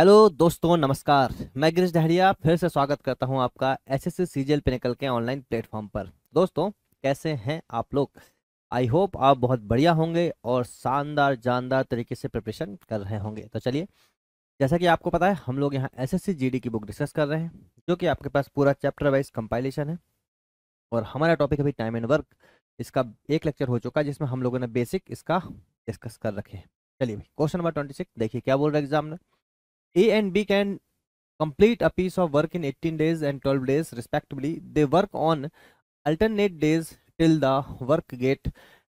Hello दोस्तों नमस्कार मैं गिरीश डहरिया फिर से स्वागत करता हूं आपका एस एस एल पे निकल के ऑनलाइन प्लेटफॉर्म पर दोस्तों कैसे हैं आप लोग आई होप आप बहुत बढ़िया होंगे और शानदार जानदार तरीके से प्रिपरेशन कर रहे होंगे तो चलिए जैसा कि आपको पता है हम लोग यहाँ एस एस की बुक डिस्कस कर रहे हैं जो कि आपके पास पूरा चैप्टर वाइज कंपाइलेशन है और हमारा टॉपिक अभी टाइम एंड वर्क इसका एक लेक्चर हो चुका है जिसमें हम लोगों ने बेसिक इसका डिस्कस कर रखे हैं चलिए भाई क्वेश्चन नंबर ट्वेंटी सिक्स देखिए क्या बोल रहे हैं एग्जाम में A and B can complete a piece of work in 18 days and 12 days respectively. They work on alternate days till the work get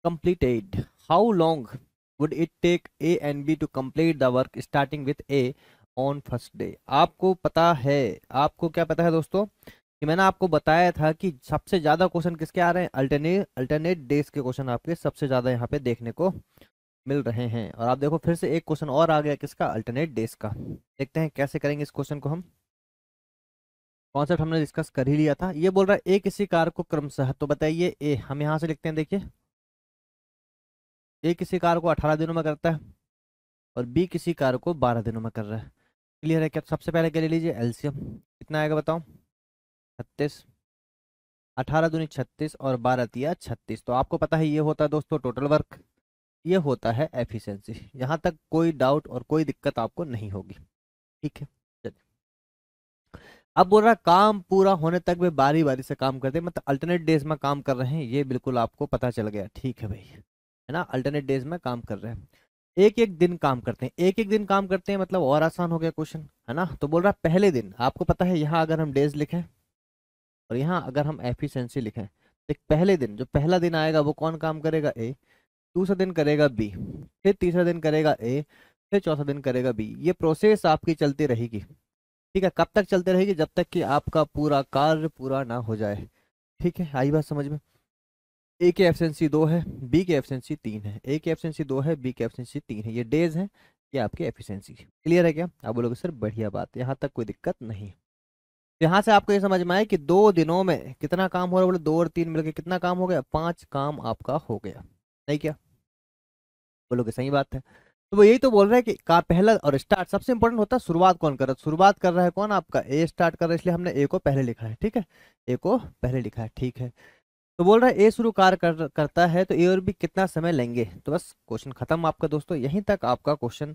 completed. How long would it take A and B to complete the work starting with A on first day आपको पता है आपको क्या पता है दोस्तों कि मैंने आपको बताया था कि सबसे ज़्यादा क्वेश्चन किसके आ रहे हैं अल्टरनेट अल्टरनेट डेज के क्वेश्चन आपके सबसे ज़्यादा यहाँ पे देखने को मिल रहे हैं और आप देखो फिर से एक क्वेश्चन और आ गया किसका अल्टरनेट डेज का देखते हैं कैसे करेंगे इस क्वेश्चन को हम कॉन्सेप्ट हमने डिस्कस कर ही लिया था ये बोल रहा है ए किसी कार को क्रमशः तो बताइए ए हम यहाँ से लिखते हैं देखिए ए किसी कार को अठारह दिनों में करता है और बी किसी कार को बारह दिनों में कर रहा है क्लियर है क्या सबसे पहले क्या ले लीजिए एल्सियम कितना आएगा बताओ छत्तीस अठारह दूनी छत्तीस और बारह तिया छत्तीस तो आपको पता है ये होता है दोस्तों टोटल वर्क ये होता है एफिशिएंसी यहाँ तक कोई डाउट और कोई दिक्कत आपको नहीं होगी ठीक है चलिए अब बोल रहा काम पूरा होने तक वे बारी बारी से काम करते मतलब अल्टरनेट डेज में काम कर रहे हैं ये बिल्कुल आपको पता चल गया ठीक है भाई है ना अल्टरनेट डेज में काम कर रहे हैं एक एक दिन काम करते हैं एक एक दिन काम करते हैं मतलब और आसान हो गया क्वेश्चन है ना तो बोल रहा पहले दिन आपको पता है यहाँ अगर हम डेज लिखें और यहाँ अगर हम एफिशिएंसी लिखें तो पहले दिन जो पहला दिन आएगा वो कौन काम करेगा ए दूसरा दिन करेगा बी फिर तीसरा दिन करेगा ए फिर चौथा दिन करेगा बी ये प्रोसेस आपकी चलती रहेगी ठीक है कब तक चलते रहेगी जब तक कि आपका पूरा कार्य पूरा ना हो जाए ठीक है आई बात समझ में ए के एफिशिएंसी दो है बी के एफिशिएंसी तीन है ए के एफिशिएंसी दो है बी के एफिशिएंसी तीन है ये डेज है ये आपकी एफिशिएंसी क्लियर है क्या आप बोलोगे सर बढ़िया बात यहाँ तक कोई दिक्कत नहीं यहाँ से आपको ये समझ में आए कि दो दिनों में कितना काम हो रहा है बोले दो और तीन मिलकर कितना काम हो गया पांच काम आपका हो गया नहीं बोलो बोलोगे सही बात है तो वो यही तो बोल रहा है कि का पहला और स्टार्ट सबसे इंपॉर्टेंट होता है शुरुआत कौन कर रहा है शुरुआत कर रहा है कौन आपका ए स्टार्ट कर रहा है इसलिए हमने ए को पहले लिखा है ठीक है ए को पहले लिखा है ठीक है तो बोल रहा है ए शुरू कार्य कर, करता है तो ए और बी कितना समय लेंगे तो बस क्वेश्चन खत्म आपका दोस्तों यहीं तक आपका क्वेश्चन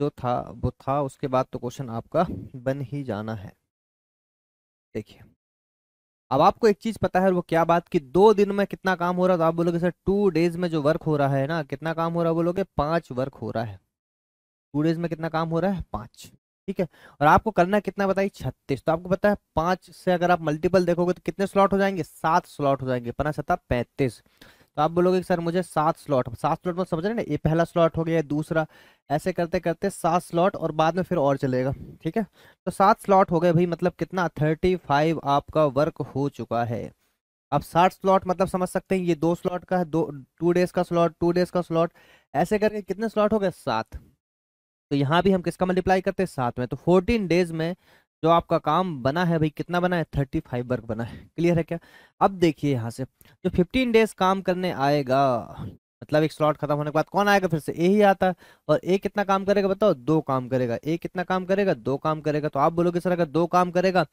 जो था वो था उसके बाद तो क्वेश्चन आपका बन ही जाना है देखिए अब आपको एक चीज पता है वो क्या बात कि दो दिन में कितना काम हो रहा है तो आप बोलोगे सर टू डेज में जो वर्क हो रहा है ना कितना काम हो रहा है बोलोगे पांच वर्क हो रहा है टू डेज में कितना काम हो रहा है पांच ठीक है और आपको करना कितना बताइए छत्तीस तो आपको पता है पांच से अगर आप मल्टीपल देखोगे तो कितने स्लॉट हो जाएंगे सात स्लॉट हो जाएंगे पना सत्ता पैंतीस तो आप बोलोगे सर मुझे सात स्लॉट सात स्लॉट में मतलब समझ रहे ना ये पहला स्लॉट हो गया दूसरा ऐसे करते करते सात स्लॉट और बाद में फिर और चलेगा ठीक है तो सात स्लॉट हो गए भाई मतलब कितना थर्टी फाइव आपका वर्क हो चुका है आप साठ स्लॉट मतलब समझ सकते हैं ये दो स्लॉट का है दो टू डेज का स्लॉट टू डेज का स्लॉट ऐसे करके कितने स्लॉट हो गए सात तो यहाँ भी हम किसका मल्टीप्लाई करते हैं सात में तो फोर्टीन डेज में जो आपका काम बना है भाई कितना बना है थर्टी फाइव वर्क बना है क्लियर है क्या अब देखिए यहाँ से जो फिफ्टीन डेज काम करने आएगा मतलब एक स्लॉट खत्म होने के बाद कौन आएगा फिर से ए ही आता है और ए कितना काम करेगा बताओ दो काम करेगा ए कितना काम करेगा दो काम करेगा तो आप बोलोगे सर अगर दो काम करेगा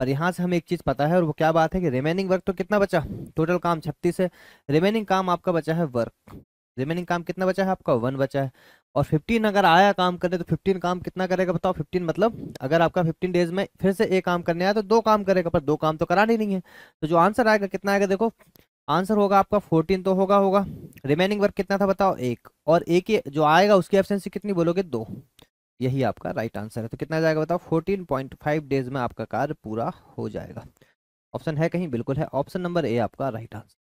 पर यहाँ से हमें एक चीज़ पता है और वो क्या बात है कि रिमेनिंग वर्क तो कितना बचा टोटल काम छत्तीस है रिमेनिंग काम आपका बचा है वर्क रिमेनिंग काम कितना बचा है आपका वन बचा है और फिफ्टीन अगर आया काम करने तो फिफ्टीन काम कितना करेगा बताओ फिफ्टीन मतलब अगर आपका फिफ्टीन डेज में फिर से एक काम करने आया तो दो काम करेगा पर दो काम तो कराने नहीं है तो जो आंसर आएगा कितना आएगा देखो आंसर होगा आपका फोर्टीन तो होगा होगा रिमेनिंग वर्क कितना था बताओ एक और एक ही जो आएगा उसकी एफिशेंसी कितनी बोलोगे दो यही आपका राइट आंसर है तो कितना जाएगा बताओ फोर्टीन पॉइंट फाइव डेज में आपका कार्य पूरा हो जाएगा ऑप्शन है कहीं बिल्कुल है ऑप्शन नंबर ए आपका राइट आंसर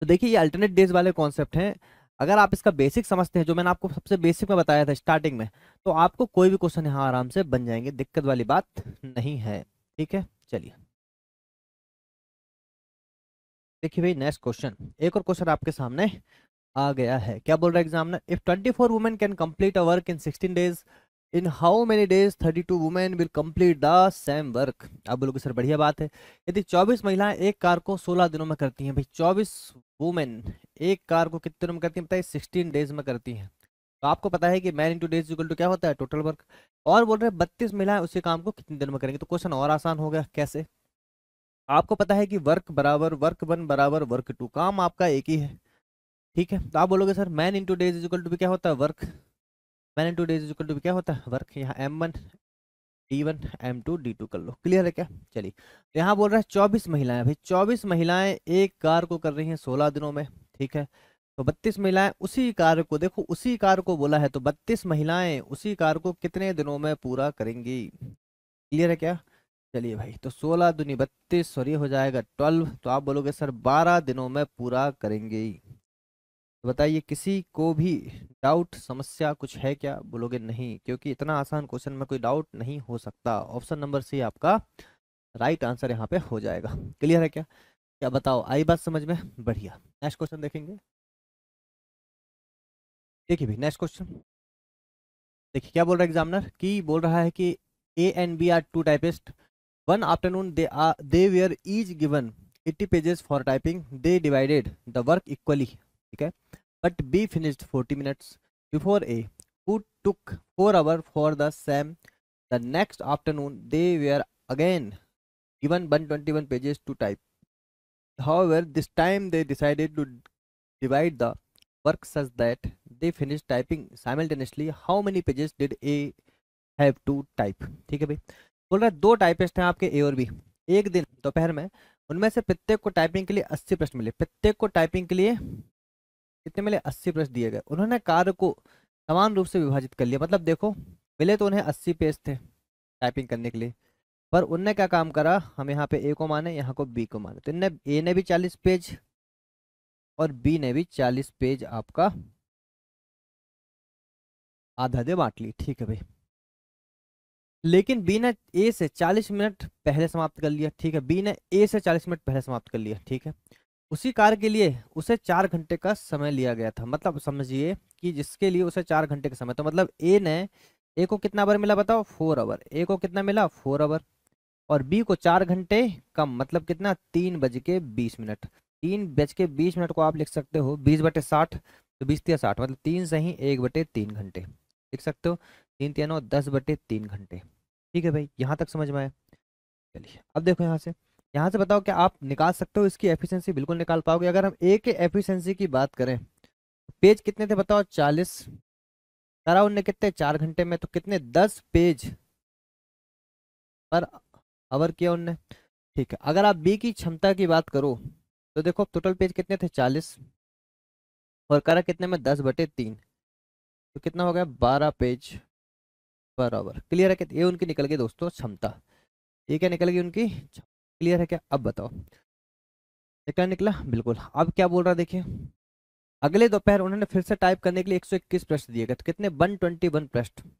तो देखिए ये अल्टरनेट डेज वाले कॉन्सेप्ट हैं अगर आप इसका बेसिक समझते हैं जो मैंने आपको सबसे बेसिक में बताया था स्टार्टिंग में तो आपको कोई भी क्वेश्चन यहाँ आराम से बन जाएंगे दिक्कत वाली बात नहीं है ठीक है चलिए देखिए भाई नेक्स्ट क्वेश्चन एक और क्वेश्चन आपके सामने आ गया है क्या बोल रहा है एग्जाम ने if twenty four women can complete a work in sixteen days in how many days 32 women will complete the same work आप बोलोगे सर बढ़िया बात है यदि 24 महिलाएं एक कार को 16 दिनों में करती हैं भाई 24 वुमेन एक कार को कितने दिनों में करती हैं बताइए 16 डेज में करती हैं तो आपको पता है कि man into days equal to क्या होता है टोटल वर्क और बोल रहे हैं बत्तीस महिलाएं उसी काम को कितने दिनों में करेंगे तो क्वेश्चन और आसान हो गया कैसे आपको पता है कि वर्क बराबर वर्क वन बराबर वर्क टू काम आपका एक ही है ठीक है तो आप बोलोगे sir man into days equal to भी क्या होता है work man M two days equal to क्या होता है वर्क यहाँ M one D one M two D two कर लो क्लियर है क्या चलिए तो यहाँ बोल रहा है चौबीस महिलाएं भाई चौबीस महिलाएं एक कार को कर रही हैं सोलह दिनों में ठीक है तो बत्तीस महिलाएं उसी कार को देखो उसी कार को बोला है तो बत्तीस महिलाएं उसी कार को कितने दिनों में पूरा करेंगी क्लियर है क्या चलिए भाई तो सोलह दुनी बत्तीस सॉरी हो जाएगा ट्वेल्व तो आप बोलोगे सर बारह दिनों में पूरा करेंगी बताइए किसी को भी डाउट समस्या कुछ है क्या बोलोगे नहीं क्योंकि इतना आसान क्वेश्चन में कोई डाउट नहीं हो सकता ऑप्शन नंबर सी आपका राइट आंसर यहाँ पे हो जाएगा क्लियर है क्या क्या बताओ आई बात समझ में बढ़िया नेक्स्ट क्वेश्चन देखेंगे देखिए भाई नेक्स्ट क्वेश्चन देखिए क्या बोल रहा है एग्जामिनर की बोल रहा है कि A and B are two typist one afternoon they are they were is given eighty pages for typing they divided the work equally ठीक है but B finished 40 minutes before A who took four hour for the same the next afternoon they were again given 121 twenty one pages to type hour this time they decided to divide the work such that they finish typing simultaneously how many pages did A have to type ठीक है भाई बोल रहा दो typist हैं आपके ए और B एक दिन दोपहर में उनमें से प्रत्येक को टाइपिंग के लिए अस्सी प्रश्न मिले प्रत्येक को टाइपिंग के लिए कितने मिले अस्सी प्रश्न दिए गए उन्होंने कार्य को समान रूप से विभाजित कर लिया मतलब देखो मिले तो उन्हें अस्सी पेज थे टाइपिंग करने के लिए पर उनने क्या काम करा हम यहाँ पे ए को माने यहाँ को बी को माने तो इनने ए ने भी चालीस पेज और बी ने भी चालीस पेज आपका आधा दे बांट ली ठीक है भाई लेकिन बी ने ए से 40 मिनट पहले समाप्त कर लिया ठीक है बी ने ए से 40 मिनट पहले समाप्त कर लिया ठीक है उसी कार के लिए उसे चार घंटे का समय लिया गया था मतलब समझिए कि जिसके लिए उसे चार घंटे का समय तो मतलब ए ने ए को कितना आवर मिला बताओ फोर आवर ए को कितना मिला फोर आवर और बी को चार घंटे कम मतलब कितना तीन बज के बीस मिनट तीन बज के बीस मिनट को आप लिख सकते हो बीस बटे साठ तो बीस तिया साठ मतलब तीन से ही एक बटे तीन घंटे लिख सकते हो तीन तिया नौ दस बटे तीन घंटे ठीक है भाई यहाँ तक समझ में आए चलिए अब देखो यहाँ से यहाँ से बताओ कि आप निकाल सकते हो इसकी एफिशिएंसी बिल्कुल निकाल पाओगे अगर हम ए के एफिशिएंसी की बात करें पेज कितने थे बताओ चालीस करा उनने कितने चार घंटे में तो कितने दस पेज पर अवर किया उनने ठीक है अगर आप बी की क्षमता की बात करो तो देखो टोटल पेज कितने थे चालीस और करा कितने में दस बटे तीन तो कितना हो गया बारह पेज पर आवर क्लियर है ये उनकी निकल गई दोस्तों क्षमता ठीक है निकल गई उनकी क्लियर है क्या अब बताओ निकला निकला बिल्कुल अब क्या बोल रहा देखिए अगले दोपहर उन्होंने फिर से टाइप करने के लिए 121 प्रश्न दिए गए तो कितने 121 ट्वेंटी प्रश्न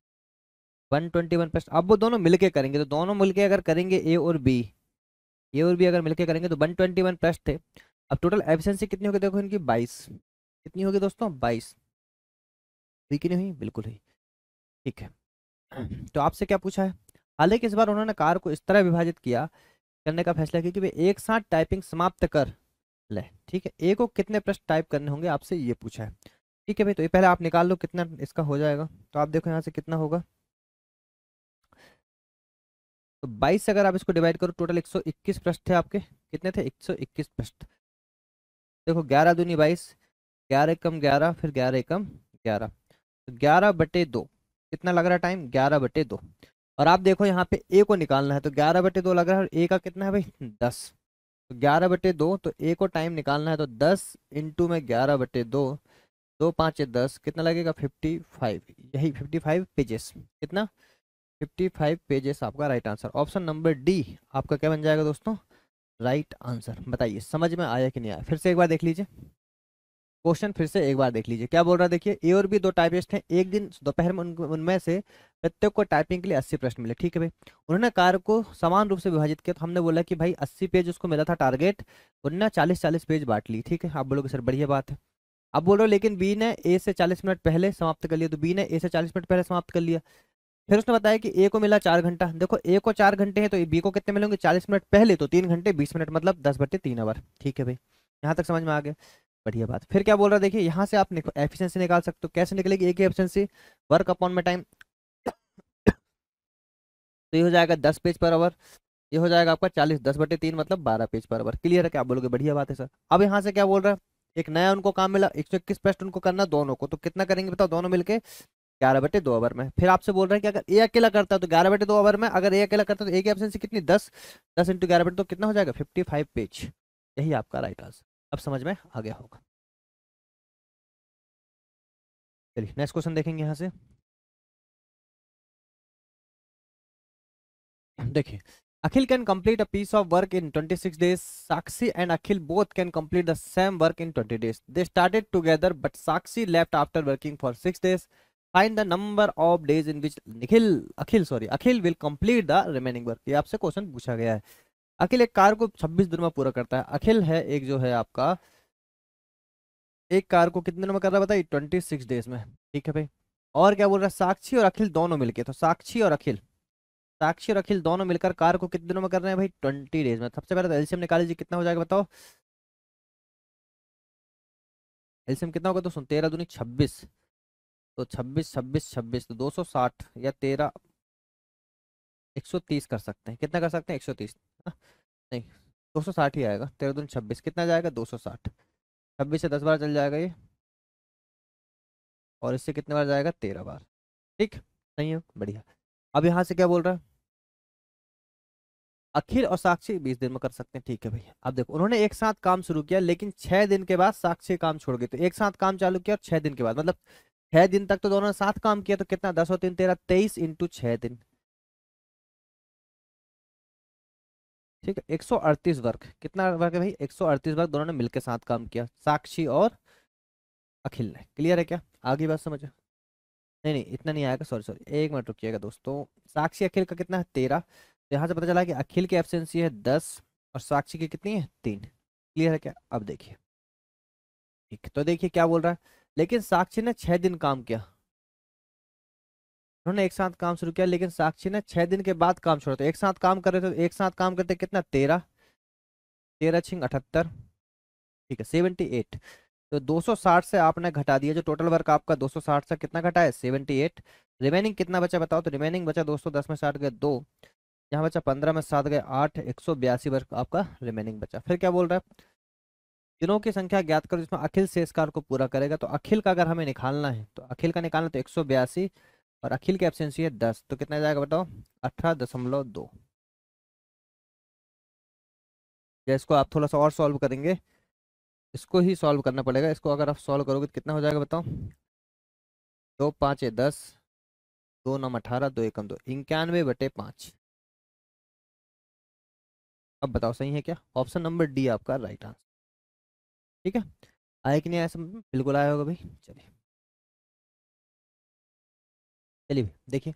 वन प्रश्न अब वो दोनों मिलके करेंगे तो दोनों मिलके अगर करेंगे ए और बी ए और बी अगर मिलके करेंगे तो 121 ट्वेंटी प्रश्न थे अब टोटल एफिशेंसी कितनी होगी देखो इनकी 22 कितनी होगी दोस्तों 22 हुई कि नहीं हुई बिल्कुल हुई ठीक है तो आपसे क्या पूछा है हालांकि इस बार उन्होंने कार को इस तरह विभाजित किया करने का फैसला किया कि भाई एक साथ टाइपिंग समाप्त कर ले ठीक है ए को कितने प्रश्न टाइप करने होंगे आपसे ये पूछा है ठीक है भाई तो ये पहले आप निकाल लो कितना इसका हो जाएगा तो आप देखो यहाँ से कितना होगा तो 22 अगर आप इसको डिवाइड करो टोटल 121 प्रश्न थे आपके कितने थे 121 प्रश्न देखो 11 दूनी 22 11 एकम 11 फिर 11 एकम 11 तो 11 बटे दो कितना लग रहा है टाइम 11 बटे दो और आप देखो यहाँ पे ए को निकालना है तो ग्यारह बटे दो लग रहा है और ए का कितना है भाई दस तो ग्यारह बटे दो तो ए को टाइम निकालना है तो दस इंटू में ग्यारह बटे दो दो पाँच दस कितना लगेगा फिफ्टी फाइव यही फिफ्टी फाइव पेजेस कितना फिफ्टी फाइव पेजेस आपका right answer option number D आपका क्या बन जाएगा दोस्तों राइट आंसर बताइए समझ में आया कि नहीं आया फिर से एक बार देख लीजिए क्वेश्चन फिर से एक बार देख लीजिए क्या बोल रहा है देखिए ए और बी दो टाइपिस्ट हैं एक दिन दोपहर में उनमें से प्रत्येक को टाइपिंग के लिए अस्सी प्रश्न मिले ठीक है भाई उन्होंने कार्य को समान रूप से विभाजित किया तो हमने बोला कि भाई अस्सी पेज उसको मिला था टारगेट उन्होंने चालीस चालीस पेज बांट ली ठीक है आप बोलोगे सर बढ़िया बात है अब बोल रहे हो लेकिन बी ने ए से चालीस मिनट पहले समाप्त कर लिया तो बी ने ए से चालीस मिनट पहले समाप्त कर लिया फिर उसने बताया कि ए को मिला चार घंटा देखो ए को चार घंटे हैं तो बी को कितने मिलेंगे चालीस मिनट पहले तो तीन घंटे बीस मिनट मतलब दस बटे तीन आवर ठीक है भाई यहाँ तक समझ में आ गया बढ़िया बात फिर क्या बोल रहा है देखिए यहाँ से आप एफिशिएंसी निकाल सकते हो कैसे निकलेगी एक ही एफिशिएंसी वर्क अपॉन में टाइम तो ये हो जाएगा दस पेज पर आवर ये हो जाएगा आपका चालीस दस बटे तीन मतलब बारह पेज पर आवर क्लियर है क्या बोलोगे बढ़िया बात है सर अब यहाँ से क्या बोल रहा है एक नया उनको काम मिला एक सौ इक्कीस पेस्ट उनको करना दोनों को तो कितना करेंगे बताओ दोनों मिलकर ग्यारह बटे दो ओवर में फिर आपसे बोल रहे हैं कि अगर ए अकेला करता है तो ग्यारह बटे दो ओवर में अगर ए अकेला करता है तो एक की एब्सेंसी कितनी दस दस इंटू ग्यारह बटे तो कितना हो जाएगा फिफ्टी फाइव पेज यही आपका राइट आंसर अब समझ में आ गया होगा चलिए नेक्स्ट क्वेश्चन देखेंगे यहां से देखिए Akhil can complete a piece of work in 26 days Sakshi and Akhil both can complete the same work in 20 days they started together but Sakshi left after working for six days find the number of days in which Nikhil Akhil sorry Akhil will complete the remaining work ये आपसे question पूछा गया है अखिल एक car को 26 दिन में पूरा करता है अखिल है एक जो है आपका एक कार को कितने दिन में कर रहा है बताइए ट्वेंटी सिक्स डेज में ठीक है भाई और क्या बोल रहा है साक्षी और अखिल दोनों मिलके तो साक्षी और अखिल साक्षी और अखिल दोनों मिलकर कार को कितने दिनों में कर रहे हैं भाई ट्वेंटी डेज में सबसे पहले तो एल्शियम निकाल लीजिए कितना हो जाएगा बताओ एल्शियम कितना होगा तो सुन तेरह दूनी छब्बीस तो छब्बीस छब्बीस छब्बीस तो दो सौ साठ या तेरह 130 कर सकते हैं कितना कर सकते हैं 130 तीस हाँ, नहीं 260 ही आएगा तेरह दून छब्बीस कितना जाएगा 260 छब्बीस से दस बार चल जाएगा ये और इससे कितने बार जाएगा तेरह बार ठीक नहीं है बढ़िया अब यहाँ से क्या बोल रहा है अखिल और साक्षी बीस दिन में कर सकते हैं ठीक है भैया अब देखो उन्होंने एक साथ काम शुरू किया लेकिन छह दिन के बाद साक्षी काम छोड़ गई तो एक साथ काम चालू किया और छह दिन के बाद मतलब छह दिन तक तो दोनों ने साथ काम किया तो कितना दस और तीन तेरह तेईस इंटू छह दिन ठीक है एक वर्ग कितना वर्ग है भाई एक वर्ग दोनों ने मिलकर साथ काम किया साक्षी और अखिल ने क्लियर है क्या आगे बात समझो नहीं नहीं इतना नहीं आएगा सॉरी सॉरी एक मिनट रुकिएगा दोस्तों साक्षी अखिल का कितना है तेरह तो यहाँ से पता चला कि अखिल की एफिशिएंसी है दस और साक्षी की कितनी है तीन क्लियर है क्या अब देखिए ठीक तो देखिए क्या बोल रहा है लेकिन साक्षी ने छः दिन काम किया उन्होंने एक साथ काम शुरू किया लेकिन साक्षी ने छह दिन के बाद काम छोड़ा था एक साथ काम कर रहे थे एक साथ काम करते कितना तेरह तेरह छिंग अठहत्तर ठीक है सेवेंटी एट तो साठ से आपने घटा दिया जो टोटल वर्क आपका दो सौ साठ से कितना घटा है एट रिमेनिंग कितना बचा बताओ तो रिमेनिंग बचा सौ दस में साठ गए दो यहाँ बचा पंद्रह में सात गए आठ एक सौ बयासी वर्क आपका रिमेनिंग बचा फिर क्या बोल रहा है दिनों की संख्या ज्ञात करो जिसमें अखिल शेष कार्य को पूरा करेगा तो अखिल का अगर हमें निकालना है तो अखिल का निकालना तो एक सौ बयासी और अखिल की एब्सेंसी है दस तो कितना जाएगा बताओ अठारह दशमलव दो इसको आप थोड़ा सा और सॉल्व करेंगे इसको ही सॉल्व करना पड़ेगा इसको अगर आप सॉल्व करोगे तो कितना हो जाएगा बताओ दो पाँच दस दो नम अठारह दो एकम दो इक्यानवे बटे पाँच अब बताओ सही है क्या ऑप्शन नंबर डी आपका राइट आंसर ठीक है आया कि नहीं आया बिल्कुल आया होगा भाई चलिए चलिए देखिए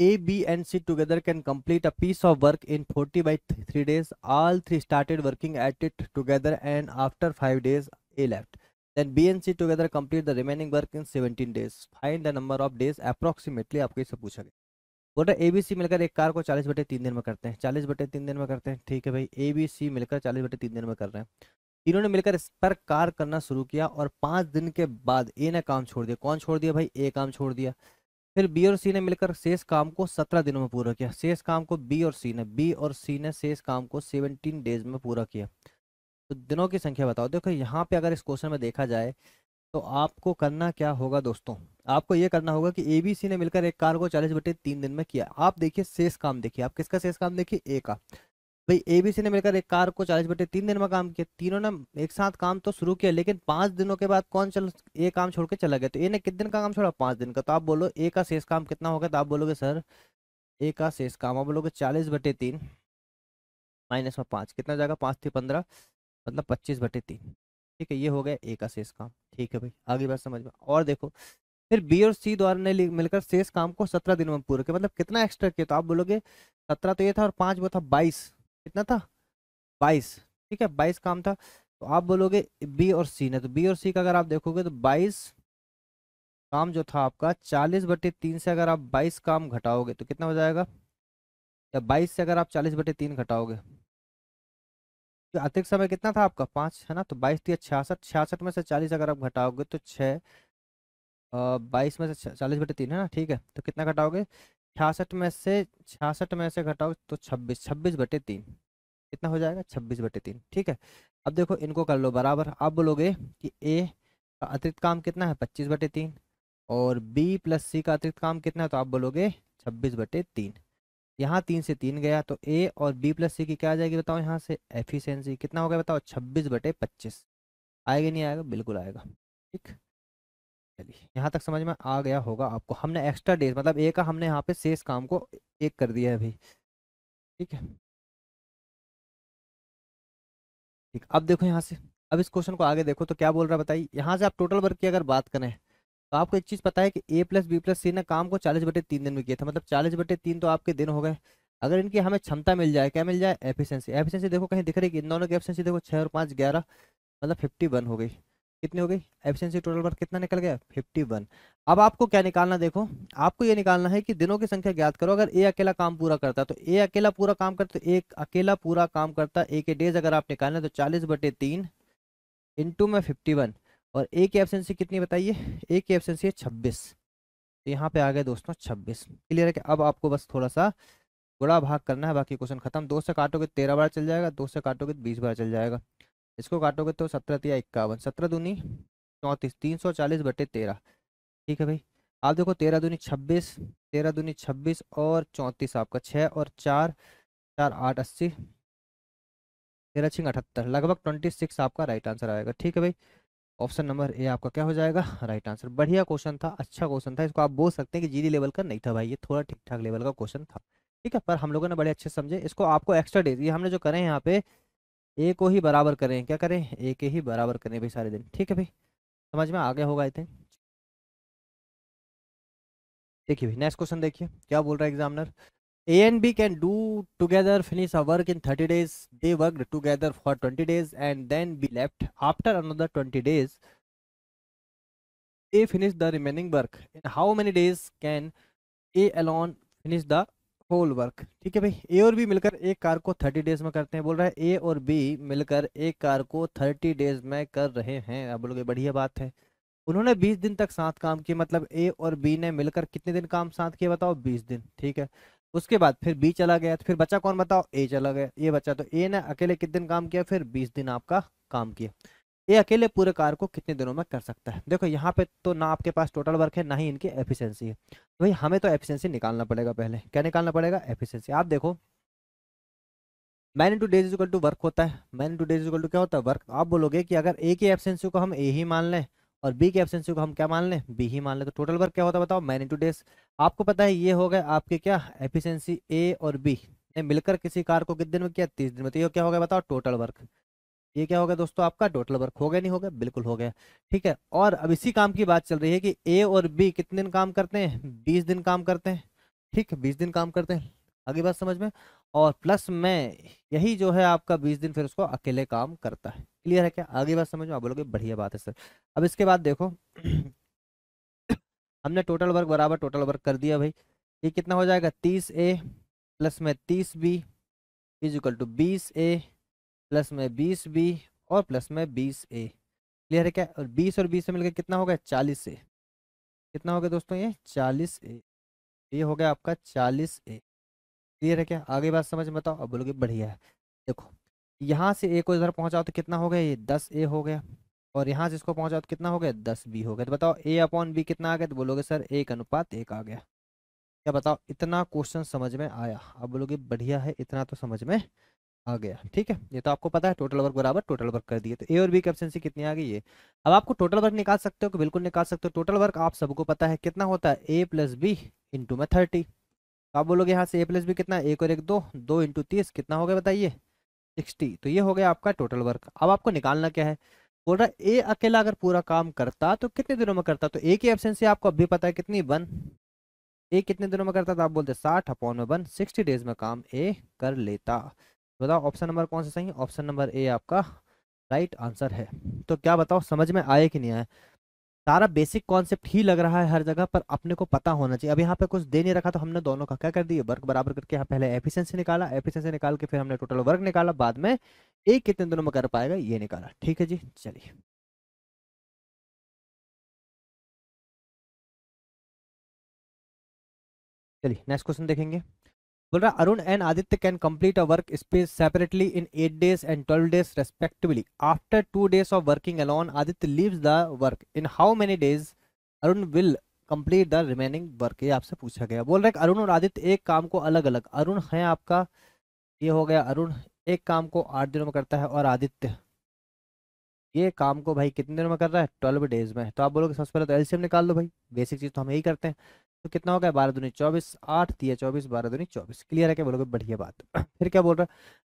A B and C together can complete a piece of work in forty by three days all three started working at it together and after five days A left then B and C together complete the remaining work in seventeen days find the number of days approximately आपको इससे पूछा गया बोटा A B C मिलकर एक car को चालीस बटे तीन दिन में करते हैं चालीस बटे तीन दिन में करते हैं ठीक है भाई ए बी सी मिलकर चालीस बटे तीन दिन में कर रहे हैं तीनों ने मिलकर इस पर कार करना शुरू किया और पाँच दिन के बाद ए ने काम छोड़ दिया कौन छोड़ दिया भाई ए काम छोड़ दिया फिर बी और सी ने मिलकर शेष काम को सत्रह दिनों में पूरा किया शेष काम को बी और सी ने बी और सी ने शेष काम को सेवनटीन डेज में पूरा किया तो दिनों की संख्या बताओ देखो यहाँ पे अगर इस क्वेश्चन में देखा जाए तो आपको करना क्या होगा दोस्तों आपको ये करना होगा कि ए बी सी ने मिलकर एक कार को चालीस बटे तीन दिन में किया आप देखिए शेष काम देखिए आप किसका शेष काम देखिए ए का भाई एबीसी ने मिलकर एक कार को चालीस बटे तीन दिन में काम किया तीनों ने एक साथ काम तो शुरू किया लेकिन पांच दिनों के बाद कौन चल ये काम छोड़ के चला गया तो ए ने कितने दिन का काम छोड़ा पांच दिन का तो आप बोलो ए का शेष काम कितना होगा तो आप बोलोगे सर ए का शेष काम आप बोलोगे चालीस बटे तीन माइनस में पाँच कितना जाएगा पाँच थी पंद्रह मतलब पच्चीस बटे तीन ठीक है ये हो गया ए का शेष काम ठीक है भाई आगे बात समझ में और देखो फिर बी और सी द्वारा ने मिलकर शेष काम को सत्रह दिनों में पूरा किया मतलब कितना एक्स्ट्रा किया तो आप बोलोगे सत्रह तो ये था और पाँच वो था बाईस कितना था बाईस ठीक है बाईस काम था तो आप बोलोगे बी और सी ने तो बी और सी का अगर आप देखोगे तो बाईस काम जो था आपका चालीस बटे तीन से अगर आप बाईस काम घटाओगे तो कितना हो जाएगा या बाईस से अगर आप चालीस बटे तीन घटाओगे तो अतिरिक्त समय कितना था आपका पाँच है ना तो बाईस थी छियासठ छियासठ में से चालीस अगर आप घटाओगे तो छः बाईस में से चालीस बटे तीन है ना ठीक है तो कितना घटाओगे छियासठ में से छियासठ में से घटाओ तो छब्बीस छब्बीस बटे तीन कितना हो जाएगा छब्बीस बटे तीन ठीक है अब देखो इनको कर लो बराबर आप बोलोगे कि ए का अतिरिक्त काम कितना है पच्चीस बटे तीन और बी प्लस सी का अतिरिक्त काम कितना है तो आप बोलोगे छब्बीस बटे तीन यहाँ तीन से तीन गया तो ए और बी प्लस सी की क्या आ जाएगी बताओ यहाँ से एफिशिएंसी कितना हो गया बताओ छब्बीस बटे पच्चीस आएगा नहीं आएगा बिल्कुल आएगा ठीक चलिए यहाँ तक समझ में आ गया होगा आपको हमने एक्स्ट्रा डेज मतलब ए का हमने यहाँ पे शेष काम को एक कर दिया है अभी ठीक है ठीक अब देखो यहाँ से अब इस क्वेश्चन को आगे देखो तो क्या बोल रहा है बताइए यहाँ से आप टोटल वर्क की अगर बात करें तो आपको एक चीज़ पता है कि A plus B plus C ने काम को चालीस बटे तीन दिन में किया था मतलब चालीस बटे तीन तो आपके दिन हो गए अगर इनकी हमें क्षमता मिल जाए क्या मिल जाए एफिशिएंसी एफिशिएंसी देखो कहीं दिख रही है कि इन दोनों की एफिशिएंसी देखो छः और पाँच ग्यारह मतलब फिफ्टी वन हो गई कितने हो गए एफिशिएंसी टोटल वर्क कितना निकल गया फिफ्टी वन अब आपको क्या निकालना देखो आपको ये निकालना है कि दिनों की संख्या ज्ञात करो अगर ए अकेला काम पूरा करता तो ए अकेला पूरा काम करता तो एक अकेला पूरा काम करता ए के डेज अगर आप निकालें तो चालीस बटे तीन इंटू में फिफ्टी वन और ए की एफिशेंसी कितनी बताइए ए की एफिशेंसी है छब्बीस तो यहाँ पे आ गए दोस्तों छब्बीस क्लियर है कि अब आपको बस थोड़ा सा बड़ा भाग करना है बाकी क्वेश्चन खत्म दो से काटोगे तो तेरह बार चल जाएगा दो से काटोगे तो बीस बार चल जाएगा इसको काटोगे तो सत्रह तिया इक्यावन सत्रह दूनी चौंतीस तीन सौ चालीस बटे तेरह ठीक है भाई आप देखो तेरह दूनी छब्बीस तेरह दूनी छब्बीस और चौंतीस आपका छः और चार चार आठ अस्सी तेरह छिंग अठहत्तर लगभग ट्वेंटी सिक्स आपका राइट आंसर आएगा ठीक है भाई ऑप्शन नंबर ए आपका क्या हो जाएगा राइट आंसर बढ़िया क्वेश्चन था अच्छा क्वेश्चन था इसको आप बोल सकते हैं कि जीडी लेवल का नहीं था भाई ये थोड़ा ठीक ठाक लेवल का क्वेश्चन था ठीक है पर हम लोगों ने बड़े अच्छे समझे इसको आपको एक्स्ट्रा डेज ये हमने जो करें यहाँ पे ए को ही बराबर करें क्या करें ए के ही बराबर करें भाई सारे दिन ठीक है भाई समझ में आगे होगा आई थिंक देखिए भाई नेक्स्ट क्वेश्चन देखिए क्या बोल रहा है examiner A and B can do together finish a work in thirty days they work together for twenty days and then B left after another twenty days A finish the remaining work in how many days can A alone finish the whole work ठीक है भाई ए और B मिलकर एक car को thirty days में करते हैं बोल रहा है ए और बी मिलकर एक कार को थर्टी डेज में कर रहे हैं आप बोलोगे बढ़िया बात है उन्होंने बीस दिन तक साथ काम किया मतलब ए और बी ने मिलकर कितने दिन काम साथ किया बताओ बीस दिन ठीक है उसके बाद फिर बी चला गया तो फिर बच्चा कौन बताओ ए चला गया ये बच्चा तो ए ने अकेले कितने दिन काम किया फिर बीस दिन आपका काम किया ये अकेले पूरे कार को कितने दिनों में कर सकता है देखो यहाँ पे तो ना आपके पास टोटल वर्क है ना ही इनकी एफिशिएंसी है भाई हमें तो एफिशिएंसी निकालना पड़ेगा पहले क्या निकालना पड़ेगा एफिशिएंसी आप देखो man to days equal to work होता है man to days equal to क्या होता है वर्क आप बोलोगे कि अगर ए की एफिशिएंसी को हम ए ही मान लें और बी की एफिशिएंसी को हम क्या मान लें बी ही मान लें तो टोटल वर्क क्या होता है बताओ मैन टू डेज आपको पता है ये हो गए आपके क्या एफिशिएंसी ए और बी ने मिलकर किसी कार को कितने दिन में किया तीस दिन में तो ये क्या हो गया बताओ टोटल वर्क ये क्या हो गया दोस्तों आपका टोटल वर्क हो गया नहीं हो गया बिल्कुल हो गया ठीक है और अब इसी काम की बात चल रही है कि ए और बी कितने दिन काम करते हैं बीस दिन काम करते हैं ठीक है बीस दिन काम करते हैं आगे बात समझ में और प्लस में यही जो है आपका बीस दिन फिर उसको अकेले काम करता है क्लियर है क्या आगे बात समझ में आप बोलोगे बढ़िया बात है सर अब इसके बाद देखो हमने टोटल वर्क बराबर टोटल वर्क कर दिया भाई ये कितना हो जाएगा तीस ए प्लस में तीस बी इज इक्वल टू बीस ए प्लस में बीस बी और प्लस में बीस ए क्लियर है क्या और बीस और बीस से मिलकर कितना हो गया चालीस ए कितना हो गया दोस्तों ये चालीस ए ये हो गया आपका चालीस ए क्लियर है क्या आगे बात समझ में बताओ अब बोलोगे बढ़िया है देखो यहाँ से ए को इधर पहुँचाओ तो कितना हो गया ये दस ए हो गया और यहाँ से इसको पहुँचाओ तो कितना हो गया दस बी हो गया तो बताओ ए अपॉन बी कितना आ गया तो बोलोगे सर एक अनुपात एक आ गया क्या बताओ इतना क्वेश्चन समझ में आया अब बोलोगे बढ़िया है इतना तो समझ में आ गया ठीक है ये तो आपको पता है टोटल वर्क बराबर टोटल वर्क कर दिए तो ए और बी की एफिशिएंसी कितनी आ गई है अब आपको टोटल वर्क निकाल सकते हो कि बिल्कुल निकाल सकते हो टोटल वर्क आप सबको पता है कितना होता है ए प्लस बी इंटू में थर्टी तो आप बोलोगे यहाँ से ए प्लस बी कितना एक और एक दो दो इंटू तीस कितना हो गया बताइए सिक्सटी तो ये हो गया आपका टोटल वर्क अब आपको निकालना क्या है बोल रहा है ए अकेला अगर पूरा काम करता तो कितने दिनों में करता तो ए की एफिशिएंसी आपको अभी पता है कितनी वन ए कितने दिनों में करता तो आप बोलते साठ अपॉन में वन सिक्सटी डेज में काम ए कर लेता बताओ ऑप्शन नंबर कौन सा सही ऑप्शन नंबर ए आपका राइट आंसर है तो क्या बताओ समझ में आए कि नहीं आए सारा बेसिक कॉन्सेप्ट ही लग रहा है हर जगह पर अपने को पता होना चाहिए अब यहाँ पे कुछ दे नहीं रखा तो हमने दोनों का क्या कर दिया वर्क बराबर करके यहाँ पहले एफिशिएंसी निकाला एफिशिएंसी निकाल के फिर हमने टोटल वर्क निकाला बाद में एक कितने दिनों में कर पाएगा ये निकाला ठीक है जी चलिए चलिए नेक्स्ट क्वेश्चन देखेंगे बोल रहा Arun and Aditya can complete a work space separately in eight days and twelve days respectively after two days of working alone Aditya leave the work in how many days Arun will complete the remaining work ये आपसे पूछा गया बोल रहे अरुण और आदित्य एक काम को अलग अलग अरुण है आपका ये हो गया अरुण एक काम को आठ दिनों में करता है और आदित्य ये काम को भाई कितने दिनों में कर रहा है ट्वेल्व डेज में तो आप बोलोगे सबसे पहले तो एलसीएम निकाल लो भाई बेसिक चीज़ तो हम यही करते हैं तो कितना हो गया बारह दूनी चौबीस आठ दिया चौबीस बारह दूनी चौबीस क्लियर है क्या बोलोगे बढ़िया बात फिर क्या बोल रहा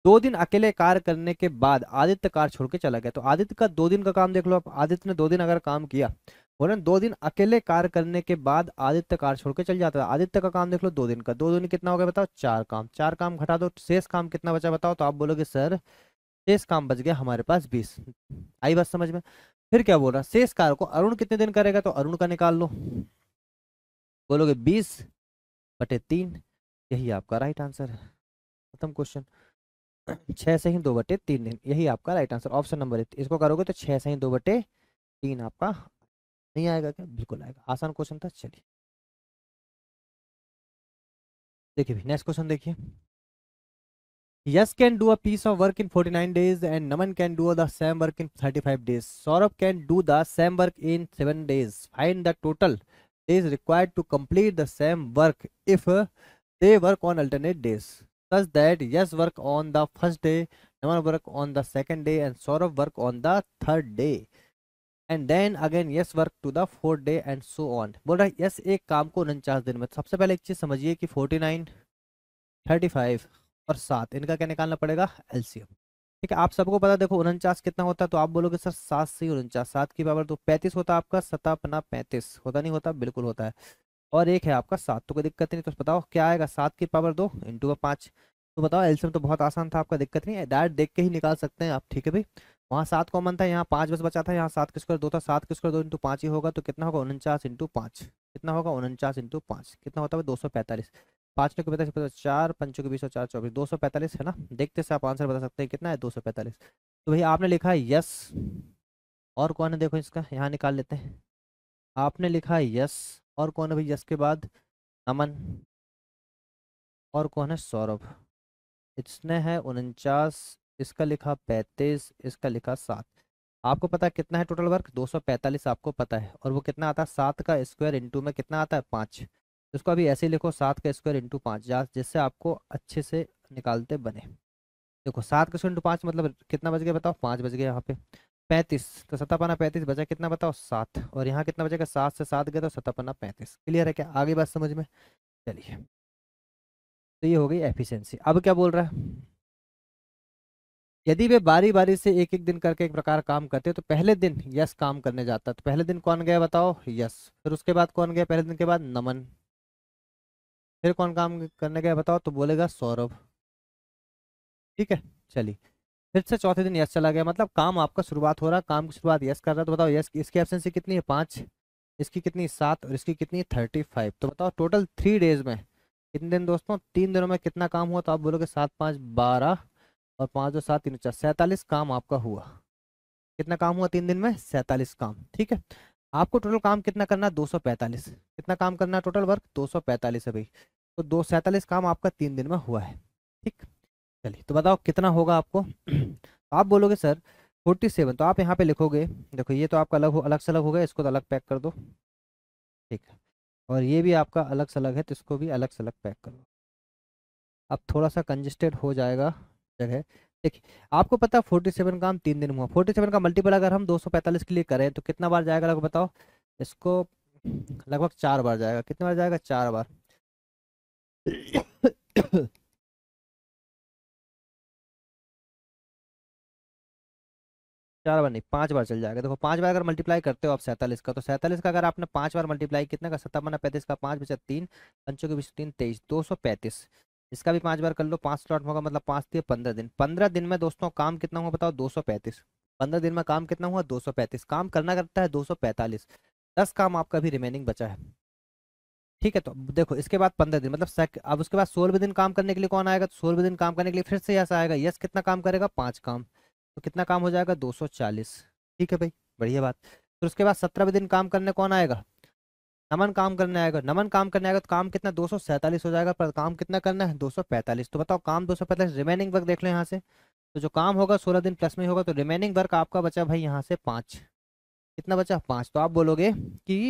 दो दिन अकेले कार करने के बाद आदित्य कार छोड़ के चला गया तो आदित्य का दो दिन का काम देख लो आप आदित्य ने दो दिन अगर काम किया बोले दो दिन अकेले कार करने के बाद आदित्य कार छोड़ के चल जाता है आदित्य का काम देख लो दो दिन का दो दिन कितना हो गया बताओ चार काम चार काम घटा दो शेष काम कितना बचा बताओ तो आप बोलोगे सर शेष काम बच गया हमारे पास बीस आई बात समझ में फिर क्या बोल रहा शेष कार को अरुण कितने दिन करेगा तो अरुण का निकाल लो बोलोगे बीस बटे तीन यही आपका राइट आंसर है खत्म क्वेश्चन छः से ही दो बटे तीन दिन यही आपका राइट आंसर ऑप्शन नंबर एक इसको करोगे तो छः से ही दो बटे तीन आपका नहीं आएगा क्या बिल्कुल आएगा आसान क्वेश्चन था चलिए देखिए भी नेक्स्ट क्वेश्चन देखिए Yash can do a piece of work in forty nine days and Naman can do the same work in thirty five days Saurabh can do the same work in seven days fine the total is required to complete the same work if they work on alternate days such that yes work on the first day Naman work on the second day and Saurav work on the third day and then again Yash work to the fourth day and so on बोल रहा है yes एक काम को उनचास दिन में सबसे पहले एक चीज़ समझिए कि फोर्टी नाइन थर्टी फाइव और सात इनका क्या निकालना पड़ेगा एलसीएम ठीक है आप सबको पता देखो उनचास कितना होता है तो आप बोलोगे सर सात से उनचास सात की पावर तो पैंतीस होता है आपका सतापना पैंतीस होता नहीं होता बिल्कुल होता है और एक है आपका सात तो कोई दिक्कत नहीं तो बताओ क्या आएगा सात की पावर दो इंटू का पाँच तो बताओ एल्सियम तो बहुत आसान था आपका दिक्कत नहीं है डायरेक्ट देख के ही निकाल सकते हैं आप ठीक है भाई वहाँ सात कॉमन था यहाँ पाँच बस बचा था यहाँ सात किसकर दो था सात किसकर दो इंटू पाँच ही होगा तो कितना होगा उनचास इंटू पाँच कितना होगा उनचास इंटू पाँच कितना होता है दो सौ पैंतालीस पाँच के पैंतालीस चार पंचों के बीस और चार चौबीस दो सौ पैंतालीस है ना देखते से आप आंसर बता सकते हैं कितना है दो सौ पैंतालीस तो भैया आपने लिखा है यस और कौन है देखो इसका यहाँ निकाल लेते हैं आपने लिखा है यस और कौन है भाई यस के बाद अमन और कौन है सौरभ इसने है उनचास इसका लिखा पैंतीस इसका लिखा सात आपको पता है कितना है टोटल वर्क पैंतालीस आपको पता है और वो कितना आता है सात का स्क्वायर इंटू में कितना आता है पाँच तो इसको अभी ऐसे ही लिखो सात का स्क्वायर इंटू पाँच जिससे आपको अच्छे से निकालते बने देखो सात का स्क्वायर इंटू पाँच मतलब कितना बज गया बताओ पाँच बज गया यहाँ पे पैंतीस तो सतापना पैंतीस बचा कितना बताओ सात और यहाँ कितना बचेगा सात से सात गया तो सतापना पैंतीस क्लियर है क्या आगे बात समझ में चलिए तो ये हो गई एफिशिएंसी अब क्या बोल रहा है यदि वे बारी बारी से एक एक दिन करके एक प्रकार काम करते तो पहले दिन यस काम करने जाता तो पहले दिन कौन गया बताओ यस फिर उसके बाद कौन गया पहले दिन के बाद नमन फिर कौन काम करने गया बताओ तो बोलेगा सौरभ ठीक है चलिए फिर से चौथे दिन यस चला गया मतलब काम आपका शुरुआत हो रहा काम की शुरुआत यस कर रहा है तो बताओ यस इसकी एबसेंसी कितनी है पाँच इसकी कितनी सात और इसकी कितनी थर्टी फाइव तो बताओ टोटल थ्री डेज में कितने दिन दोस्तों तीन दिनों में कितना काम हुआ तो आप बोलोगे सात पाँच बारह और पाँच दो सात तीन चार सैंतालीस काम आपका हुआ कितना काम हुआ तीन दिन में सैंतालीस काम ठीक है आपको टोटल काम कितना करना 245 कितना काम करना टोटल वर्क 245 है भाई तो दो सैंतालीस काम आपका तीन दिन में हुआ है ठीक चलिए तो बताओ कितना होगा आपको तो आप बोलोगे सर 47 तो आप यहाँ पे लिखोगे देखो ये तो आपका अलग हो अलग से अलग हो गया इसको तो अलग पैक कर दो ठीक है और ये भी आपका अलग से अलग है तो इसको भी अलग से अलग पैक कर दो अब थोड़ा सा कंजस्टेड हो जाएगा जगह देखिए आपको पता फोर्टी सेवन का हम तीन दिन हुआ फोर्टी सेवन का मल्टीपल अगर हम दो सौ पैंतालीस के लिए करें तो कितना बार जाएगा लगभग बताओ इसको लगभग चार बार जाएगा कितने बार जाएगा चार बार चार बार नहीं पांच बार चल जाएगा देखो पांच बार अगर मल्टीप्लाई करते हो आप सैंतालीस का तो सैंतालीस का अगर आपने पांच बार मल्टीप्लाई कितना का सत्तावन पैंतीस का पांच बचा तीन पंचों के बीच तो तीन तेईस दो सौ पैंतीस इसका भी पांच बार कर लो पांच स्लॉट होगा मतलब पांच दिए पंद्रह दिन पंद्रह दिन में दोस्तों काम कितना हुआ बताओ दो सौ पैंतीस पंद्रह दिन में काम कितना हुआ दो सौ पैंतीस काम करना करता है दो सौ पैंतालीस दस काम आपका भी रिमेनिंग बचा है ठीक है तो देखो इसके बाद पंद्रह दिन मतलब अब उसके बाद सोलहवें दिन काम करने के लिए कौन आएगा तो सोलहवें दिन काम करने के लिए फिर से यस आएगा यस कितना काम करेगा पाँच काम तो कितना काम हो जाएगा दो सौ चालीस ठीक है भाई बढ़िया बात फिर उसके बाद सत्रहवें दिन काम करने कौन आएगा नमन काम करने आएगा नमन काम करने आएगा तो काम कितना दो हो जाएगा पर काम कितना करना है दो तो बताओ काम दो रिमेनिंग वर्क देख लो यहाँ से तो जो काम होगा सोलह दिन प्लस में होगा तो रिमेनिंग वर्क आपका बचा भाई यहाँ से पाँच कितना बचा पाँच तो आप बोलोगे कि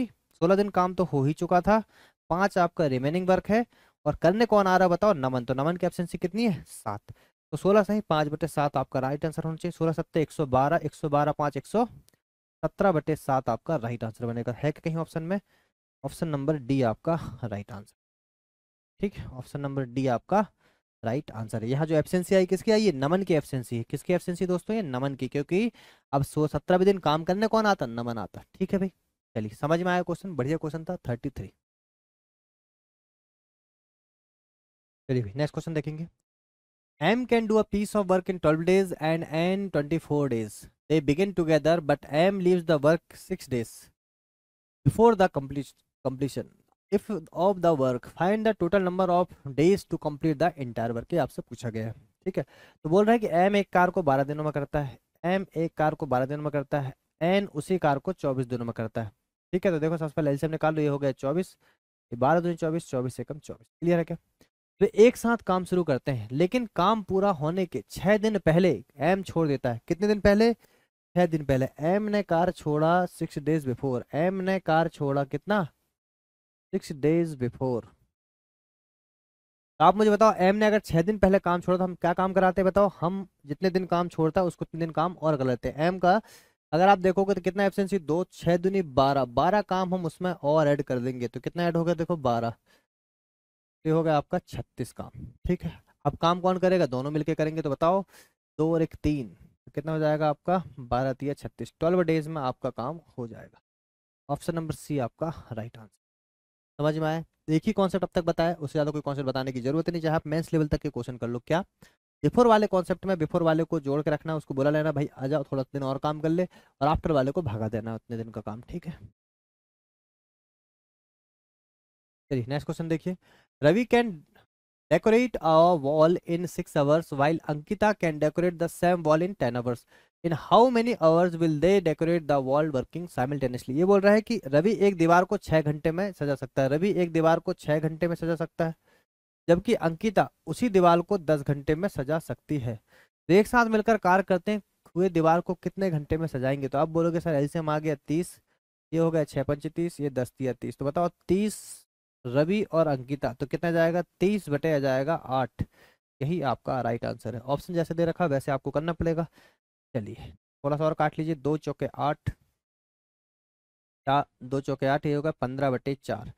सोलह दिन काम तो हो ही चुका था पाँच आपका रिमेनिंग वर्क है और करने कौन आ रहा बताओ नमन तो नमन की एबसेंसी कितनी है सात तो सोलह सही पाँच बटे सात आपका राइट आंसर होना चाहिए सोलह सत्तर एक सौ बारह एक सौ बारह पाँच एक सौ सत्रह बटे सात आपका राइट आंसर बनेगा है कि कहीं ऑप्शन में ऑप्शन नंबर डी आपका राइट आंसर ठीक है ऑप्शन नंबर डी आपका राइट आंसर है यहाँ जो एब्सेंसी आई किसकी आई है नमन की एब्सेंसी है किसकी एब्सेंसी दोस्तों ये नमन की क्योंकि अब सो सत्रहवें दिन काम करने कौन आता नमन आता ठीक है भाई चलिए समझ में आया क्वेश्चन बढ़िया क्वेश्चन था थर्टी थ्री चलिए भाई नेक्स्ट क्वेश्चन देखेंगे M can do a piece of work in twelve days and N twenty days they begin together but M leave the work six days before the complete completion if of the work find the total number of days to complete the entire work ये आपसे पूछा गया है ठीक है तो बोल रहा है कि एम एक कार को 12 दिनों में करता है एम एक कार को 12 दिनों में करता है एन उसी कार को 24 दिनों में करता है ठीक है तो देखो सबसे पहले एल्सियम निकाल लो ये हो गया 24 ये 12 दूनी 24 24 से कम 24 क्लियर है क्या तो एक साथ काम शुरू करते हैं लेकिन काम पूरा होने के छह दिन पहले एम छोड़ देता है कितने दिन पहले छह दिन पहले एम ने कार छोड़ा सिक्स डेज बिफोर एम ने कार छोड़ा कितना सिक्स डेज बिफोर तो आप मुझे बताओ एम ने अगर छह दिन पहले काम छोड़ा तो हम क्या काम कराते हैं बताओ हम जितने दिन काम छोड़ता है उसको उतने दिन काम और कर लेते हैं एम का अगर आप देखोगे तो कितना एफिशिएंसी दो छः दुनी बारह बारह काम हम उसमें और ऐड कर देंगे तो कितना ऐड हो गया देखो बारह ये हो गया आपका छत्तीस काम ठीक है अब काम कौन करेगा दोनों मिलके करेंगे तो बताओ दो और एक तीन तो कितना हो जाएगा आपका बारह तीन छत्तीस ट्वेल्व डेज में आपका काम हो जाएगा ऑप्शन नंबर सी आपका राइट आंसर समझ में आए एक ही कॉन्सेप्ट अब तक बताया उससे ज़्यादा कोई कॉन्सेप्ट बताने की जरूरत नहीं चाहे आप मेंस लेवल तक के क्वेश्चन कर लो क्या बिफोर वाले कॉन्सेप्ट में बिफोर वाले को जोड़ के रखना उसको बोला लेना भाई आ जाओ थोड़ा दिन और काम कर ले और आफ्टर वाले को भागा देना उतने दिन का काम ठीक है चलिए नेक्स्ट क्वेश्चन देखिए Ravi can decorate a wall in six hours while Ankita can decorate the same wall in ten hours in how many hours will they decorate the world working simultaneously ये बोल रहा है कि रवि एक दीवार को छः घंटे में सजा सकता है रवि एक दीवार को छः घंटे में सजा सकता है जबकि अंकिता उसी दीवार को दस घंटे में सजा सकती है तो एक साथ मिलकर कार करते हैं हुए दीवार को कितने घंटे में सजाएंगे तो आप बोलोगे सर एल्सियम आ गया तीस ये हो गया छः पंच तीस ये दस दिया तीस तो बताओ तीस रवि और अंकिता तो कितना जाएगा तीस बटे जाएगा आठ यही आपका राइट आंसर है ऑप्शन जैसे दे रखा वैसे आपको करना पड़ेगा चलिए थोड़ा सा और काट लीजिए दो चौके आठ चार दो चौके आठ ये होगा पंद्रह बटे चार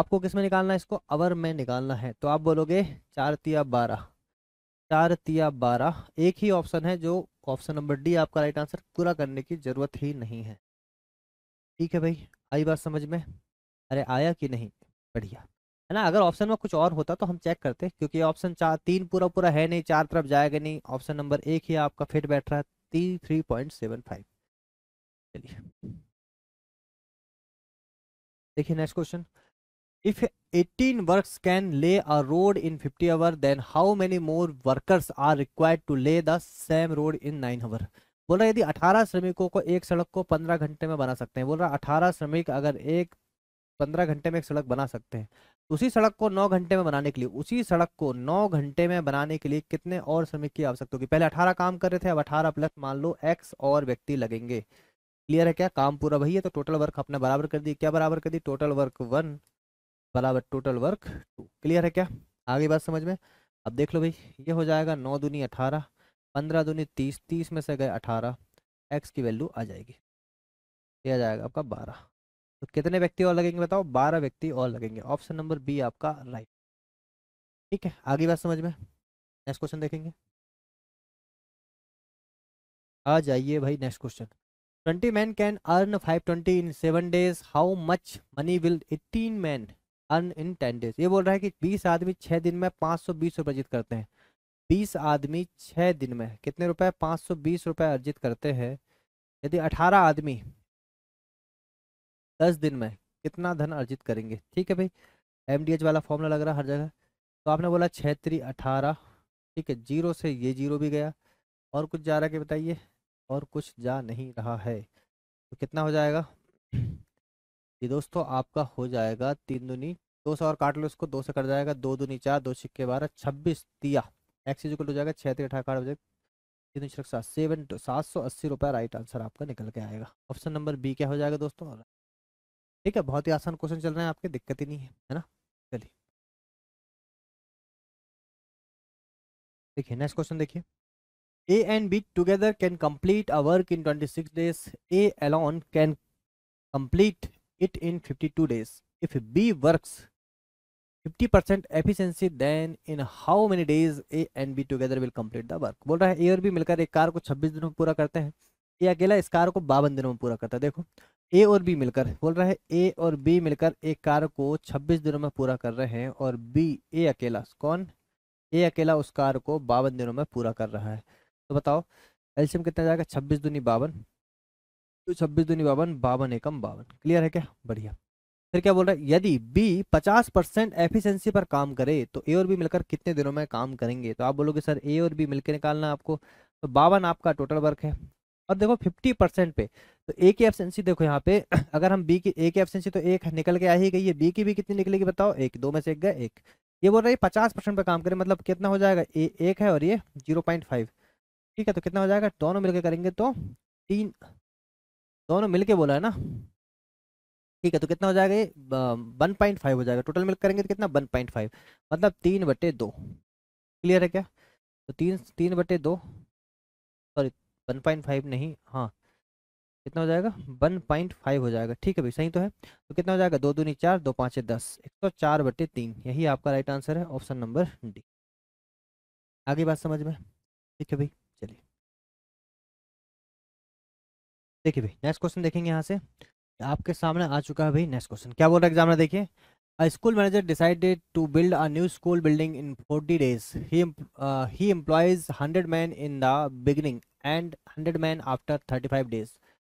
आपको किस में निकालना है इसको अवर में निकालना है तो आप बोलोगे चार तिया बारह चार तिया बारह एक ही ऑप्शन है जो ऑप्शन नंबर डी आपका राइट आंसर पूरा करने की ज़रूरत ही नहीं है ठीक है भाई आई बात समझ में अरे आया कि नहीं बढ़िया है ना अगर ऑप्शन में कुछ और होता तो हम चेक करते क्योंकि ऑप्शन चार तीन पूरा पूरा है नहीं चार तरफ जाएगा नहीं ऑप्शन नंबर एक ही आपका फिट बैठ रहा है तीन थ्री पॉइंट सेवन फाइव चलिए देखिए next question if eighteen workers can lay a road in fifty hour then how many more workers are required to lay the same road in nine hour बोल रहा है यदि 18 श्रमिकों को एक सड़क को 15 घंटे में बना सकते हैं बोल रहा 18 श्रमिक अगर एक 15 घंटे में एक सड़क बना सकते हैं उसी सड़क को नौ घंटे में बनाने के लिए उसी सड़क को नौ घंटे में बनाने के लिए कितने और श्रमिक की आवश्यकता होगी पहले अठारह काम कर रहे थे अब अठारह प्लस मान लो एक्स और व्यक्ति लगेंगे क्लियर है क्या काम पूरा भैया तो टोटल वर्क अपने बराबर कर दी क्या बराबर कर दी टोटल वर्क वन बराबर टोटल वर्क टू क्लियर है क्या आगे बात समझ में अब देख लो भाई ये हो जाएगा नौ दूनी अठारह पंद्रह दूनी तीस तीस में से गए अठारह एक्स की वैल्यू आ जाएगी ये आ जाएगा आपका बारह तो कितने व्यक्ति और लगेंगे बताओ बारह व्यक्ति और लगेंगे ऑप्शन नंबर बी आपका राइट ठीक है आगे बात समझ में नेक्स्ट क्वेश्चन देखेंगे आ जाइए भाई next question twenty man can earn five twenty in seven days how much money will eighteen man earn in ten days ये बोल रहा है कि बीस आदमी छः दिन में पाँच सौ बीस रुपये अर्जित करते हैं बीस आदमी छः दिन में कितने रुपए पाँच सौ बीस रुपये अर्जित करते हैं यदि अठारह आदमी दस दिन में कितना धन अर्जित करेंगे ठीक है भाई एम वाला फॉर्मूला लग रहा हर जगह तो आपने बोला छः त्री अठारह ठीक है जीरो से ये जीरो भी गया और कुछ जा रहा है कि बताइए और कुछ जा नहीं रहा है तो कितना हो जाएगा ये दोस्तों आपका हो जाएगा तीन दूनी दो सौ और काट लो इसको दो से कट जाएगा दो दुनी चार दो छिक्के बारह छब्बीस दिया एक्स हो जाएगा छः अठारह हो तीन सात सेवन सात सौ अस्सी रुपया राइट आंसर आपका निकल के आएगा ऑप्शन नंबर बी क्या हो जाएगा दोस्तों ठीक है बहुत ही आसान क्वेश्चन चल रहे हैं आपके दिक्कत ही नहीं है है ना चलिए देखिए नेक्स्ट क्वेश्चन देखिए A and B together can complete a work in 26 six days A alone can complete it in 52 days if B works 50% percent efficiency then in how many days A and B together will complete the work बोल रहा है ए और B मिलकर एक car को 26 दिनों में पूरा करते हैं ये अकेला इस कार को बावन दिनों में पूरा करता है देखो ए और बी मिलकर बोल रहा है ए और बी मिलकर एक कार्य को 26 दिनों में पूरा कर रहे हैं और बी ए अकेला कौन ए अकेला उस कार्य को बावन दिनों में पूरा कर रहा है तो बताओ एल्शियम कितना जाएगा छब्बीस दूनी बावन तो छब्बीस दूनी बावन बावन एकम बावन क्लियर है क्या बढ़िया फिर क्या बोल रहा है यदि बी पचास परसेंट एफिशेंसी पर काम करे तो ए और बी मिलकर कितने दिनों में काम करेंगे तो आप बोलोगे सर ए और बी मिलकर निकालना आपको तो बावन आपका टोटल वर्क है और देखो 50 परसेंट पे तो ए की एफसेंसी देखो यहाँ पे अगर हम बी की ए की एफसेंसी तो एक निकल के आ ही गई है बी की भी कितनी निकलेगी बताओ एक दो में से एक गए एक ये बोल रहा है पचास परसेंट पर काम करें मतलब कितना हो जाएगा ए एक है और ये जीरो पॉइंट फाइव ठीक है तो कितना हो जाएगा दोनों मिलकर करेंगे तो तीन दोनों के बोला है ना ठीक है तो कितना हो जाएगा ये वन पॉइंट फाइव हो जाएगा टोटल मिलकर करेंगे तो कितना वन पॉइंट फाइव मतलब तीन बटे दो क्लियर है क्या तो तीन तीन बटे दो सॉरी वन पॉइंट फाइव नहीं हाँ कितना हो जाएगा वन पॉइंट फाइव हो जाएगा ठीक है भाई सही तो है तो कितना हो जाएगा दो दूनी चार दो पाँच दस एक सौ चार बटे तीन यही आपका राइट आंसर है ऑप्शन नंबर डी आगे बात समझ में ठीक है भाई चलिए देखिए भाई नेक्स्ट क्वेश्चन देखेंगे यहाँ से आपके सामने आ चुका है भाई नेक्स्ट क्वेश्चन क्या बोल रहा है एग्जाम में देखिए school manager decided to build a new school building in forty days he he employs hundred man in the beginning and hundred man after thirty five days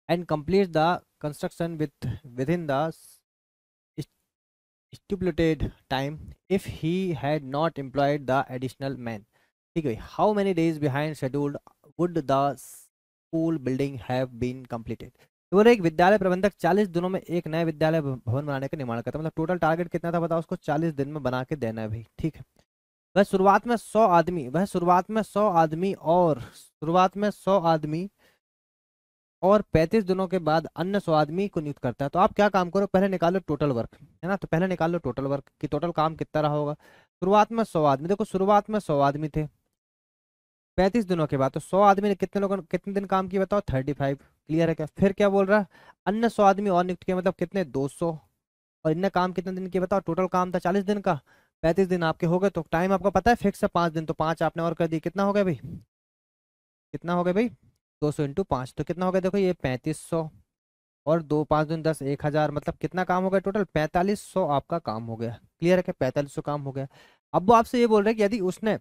and complete the construction with within the time if he had not employed the additional man ठीक है how many days behind scheduled would the school building have been completed तो बोले एक विद्यालय प्रबंधक 40 दिनों में एक नए विद्यालय भवन बनाने का निर्माण करता है मतलब टोटल टारगेट कितना था बताओ उसको 40 दिन में बना के देना है भाई ठीक है वह शुरुआत में सौ आदमी वह शुरुआत में सौ आदमी और शुरुआत में सौ आदमी और पैंतीस दिनों के बाद अन्य सौ आदमी को नियुक्त करता है तो आप क्या काम करो पहले निकालो टोटल वर्क है ना तो पहले निकालो टोटल वर्क कि टोटल काम कितना रहा होगा शुरुआत में सौ आदमी देखो शुरुआत में सौ आदमी थे पैंतीस दिनों के बाद तो सौ आदमी ने कितने लोगों कितने दिन काम किया बताओ थर्टी फाइव क्लियर है क्या फिर क्या बोल रहा है अन्य सौ आदमी और नियुक्त किया मतलब कितने दो सौ और इनने काम कितने दिन किया बताओ टोटल काम था चालीस दिन का पैंतीस दिन आपके हो गए तो टाइम आपको पता है फिक्स है पाँच दिन तो पाँच आपने और कर दी कितना हो गया भाई कितना हो गया भाई दो सौ इंटू पाँच तो कितना हो गया देखो ये पैंतीस सौ और दो पाँच दिन दस एक हज़ार मतलब कितना काम हो गया टोटल पैंतालीस सौ आपका काम हो गया क्लियर है पैंतालीस सौ काम हो गया अब वो आपसे ये बोल रहे हैं कि यदि उसने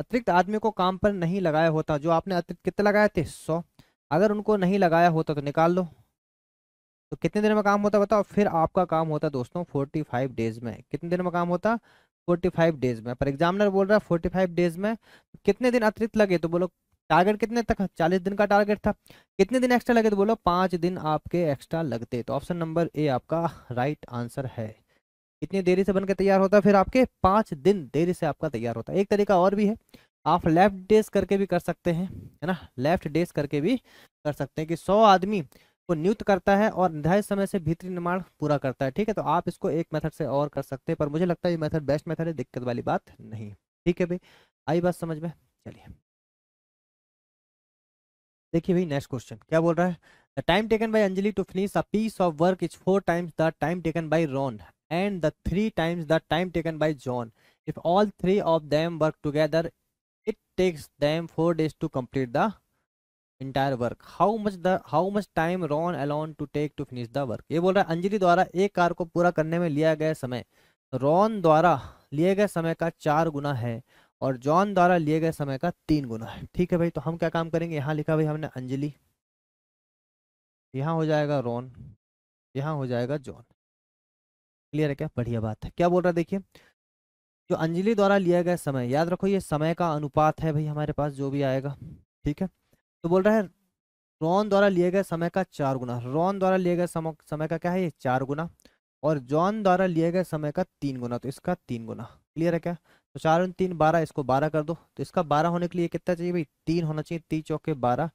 अतिरिक्त आदमी को काम पर नहीं लगाया होता जो आपने अतिरिक्त कितने लगाए थे सौ अगर उनको नहीं लगाया होता तो निकाल लो तो कितने दिन में काम होता बताओ फिर आपका काम होता दोस्तों फोर्टी फाइव डेज में कितने दिन में काम होता फोर्टी फाइव डेज में पर एग्जामिनर बोल रहा है फोर्टी फाइव डेज में कितने दिन अतिरिक्त लगे तो बोलो टारगेट कितने तक चालीस दिन का टारगेट था कितने दिन एक्स्ट्रा लगे तो बोलो पाँच दिन आपके एक्स्ट्रा लगते तो ऑप्शन नंबर ए आपका राइट आंसर है इतनी देरी से बनकर तैयार होता है फिर आपके पाँच दिन देरी से आपका तैयार होता है एक तरीका और भी है आप लेफ्ट डेज करके भी कर सकते हैं है ना लेफ्ट डेज करके भी कर सकते हैं कि सौ आदमी को नियुक्त करता है और निर्धारित समय से भीतरी निर्माण पूरा करता है ठीक है तो आप इसको एक मेथड से और कर सकते हैं पर मुझे लगता है ये मेथड बेस्ट मेथड है दिक्कत वाली बात नहीं ठीक है भाई आई बात समझ में चलिए देखिए भाई नेक्स्ट क्वेश्चन क्या बोल रहा है the time taken by Anjali to finish a piece of work is four times the time taken by Ron and the three times the time taken by John if all three of them work together it takes them four days to complete the entire work how much the how much time ron alone to take to finish the work ये बोल रहा है अंजलि द्वारा एक car को पूरा करने में लिया गया समय रॉन द्वारा लिए गए समय का चार गुना है और जॉन द्वारा लिए गए समय का तीन गुना है ठीक है भाई तो हम क्या काम करेंगे यहाँ लिखा भाई हमने अंजलि यहाँ हो जाएगा रॉन यहाँ हो जाएगा जॉन क्लियर है क्या बढ़िया बात है क्या बोल रहा है देखिए जो अंजलि द्वारा लिया गया समय याद रखो ये समय का अनुपात है भाई हमारे पास जो भी आएगा ठीक है तो बोल रहा है रॉन द्वारा लिए गए समय का चार गुना रॉन द्वारा लिए गए समय का क्या है ये चार गुना और जॉन द्वारा लिए गए समय का तीन गुना तो इसका तीन गुना क्लियर है क्या तो चार तीन बारह इसको बारह कर दो तो इसका बारह होने के लिए कितना चाहिए भाई तीन होना चाहिए तीन चौके बारह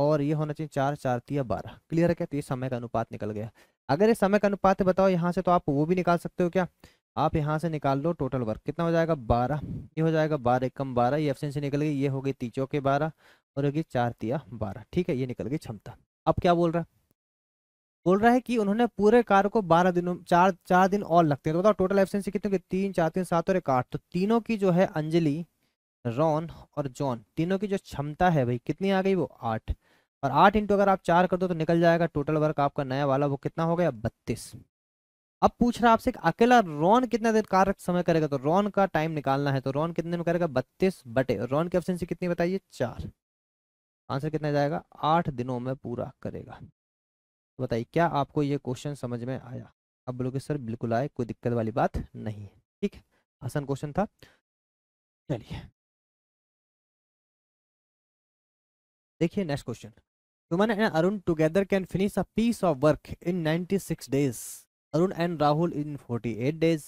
और ये होना चाहिए चार चार तीन बारह क्लियर है क्या तो ये समय का अनुपात निकल गया अगर ये समय का अनुपात है बताओ यहाँ से तो आप वो भी निकाल सकते हो क्या आप यहाँ से निकाल लो टोटल वर्क कितना हो जाएगा बारह ये हो जाएगा बारह एक कम बारह ये एफ से निकल गई ये हो गई तीचों के बारह और ये चार तिया बारह ठीक है ये निकल गई क्षमता अब क्या बोल रहा है बोल रहा है कि उन्होंने पूरे कार को बारह दिनों चार चार दिन और लगते हैं तो बताओ टोटल एफिशिएंसी कितनी होगी तीन चार तीन सात और एक आठ तो तीनों की जो है अंजलि रॉन और जॉन तीनों की जो क्षमता है भाई कितनी आ गई वो आठ और आठ इंटू अगर आप चार कर दो तो निकल जाएगा टोटल वर्क आपका नया वाला वो कितना हो गया बत्तीस अब पूछ रहा आपसे अकेला रॉन कितना देर कार समय करेगा तो रॉन का टाइम निकालना है तो रॉन कितने में करेगा बत्तीस बटे रॉन की एफिशिएंसी कितनी बताइए चार आंसर कितना जाएगा आठ दिनों में पूरा करेगा तो बताइए क्या आपको ये क्वेश्चन समझ में आया अब बोलोगे सर बिल्कुल आए कोई दिक्कत वाली बात नहीं है ठीक है आसान क्वेश्चन था चलिए देखिए next question human and Arun together can finish a piece of work in 96 days Arun and Rahul in 48 days